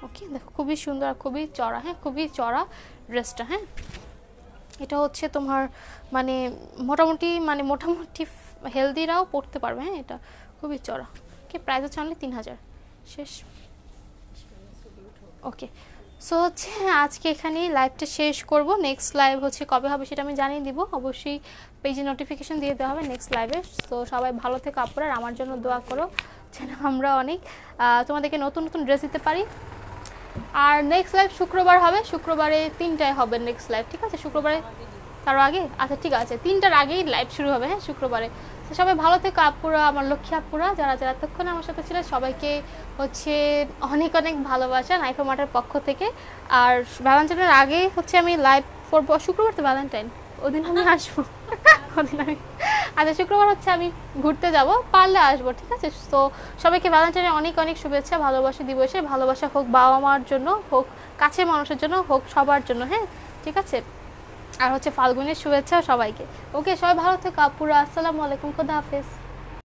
ওকে দেখো খুবই সুন্দর আর খুবই চড়া হ্যাঁ খুবই চড়া ড্রেসটা হ্যাঁ এটা হচ্ছে তোমার মানে মোটামুটি মানে মোটামুটি হেলদিরাও পড়তে পারবে হ্যাঁ এটা খুবই চড়া ওকে প্রাইস হচ্ছে অনলি তিন হাজার শেষ ওকে সো হচ্ছে হ্যাঁ, আজকে এখানেই লাইভটা শেষ করব নেক্সট লাইভ হচ্ছে কবে হবে সেটা আমি জানিয়ে দিব অবশ্যই পেজে নোটিফিকেশান দিয়ে দেওয়া হবে নেক্সট লাইভে তো সবাই ভালো থেকে আপনার আমার জন্য দোয়া করো যেন আমরা অনেক তোমাদেরকে নতুন নতুন ড্রেস দিতে পারি আর নেক্সট লাইভ শুক্রবার হবে শুক্রবারে তিনটায় হবে নেক্সট লাইভ ঠিক আছে শুক্রবারে তারও আগে আচ্ছা ঠিক আছে তিনটার আগেই লাইভ শুরু হবে হ্যাঁ শুক্রবারে সবাই ভালো থেকো আপুরা আমার লক্ষ্মী আপুরা যারা যারা এতক্ষণে আমার সাথে ছিল সবাইকে হচ্ছে অনেক অনেক ভালোবাসা নাইফো মাটার পক্ষ থেকে আর ভ্যালেন্টাইনের আগেই হচ্ছে আমি লাইভ করবো শুক্রবার তো ভ্যালেন্টাইন ওদিন আমি আসবো ওদিন আচ্ছা শুক্রবার হচ্ছে আমি ঘুরতে যাব পারলে আসবো ঠিক আছে তো সবাইকে ভ্যালেন্টাইনের অনেক অনেক শুভেচ্ছা ভালোবাসা দিবসে ভালোবাসা হোক বাবা মার জন্য হোক কাছের মানুষের জন্য হোক সবার জন্য হ্যাঁ ঠিক আছে আর হচ্ছে ফাল্গুনের শুভেচ্ছা সবাইকে ওকে সবাই ভালো থেকো আপুরা আসসালামু আলাইকুম খোদা হাফেজ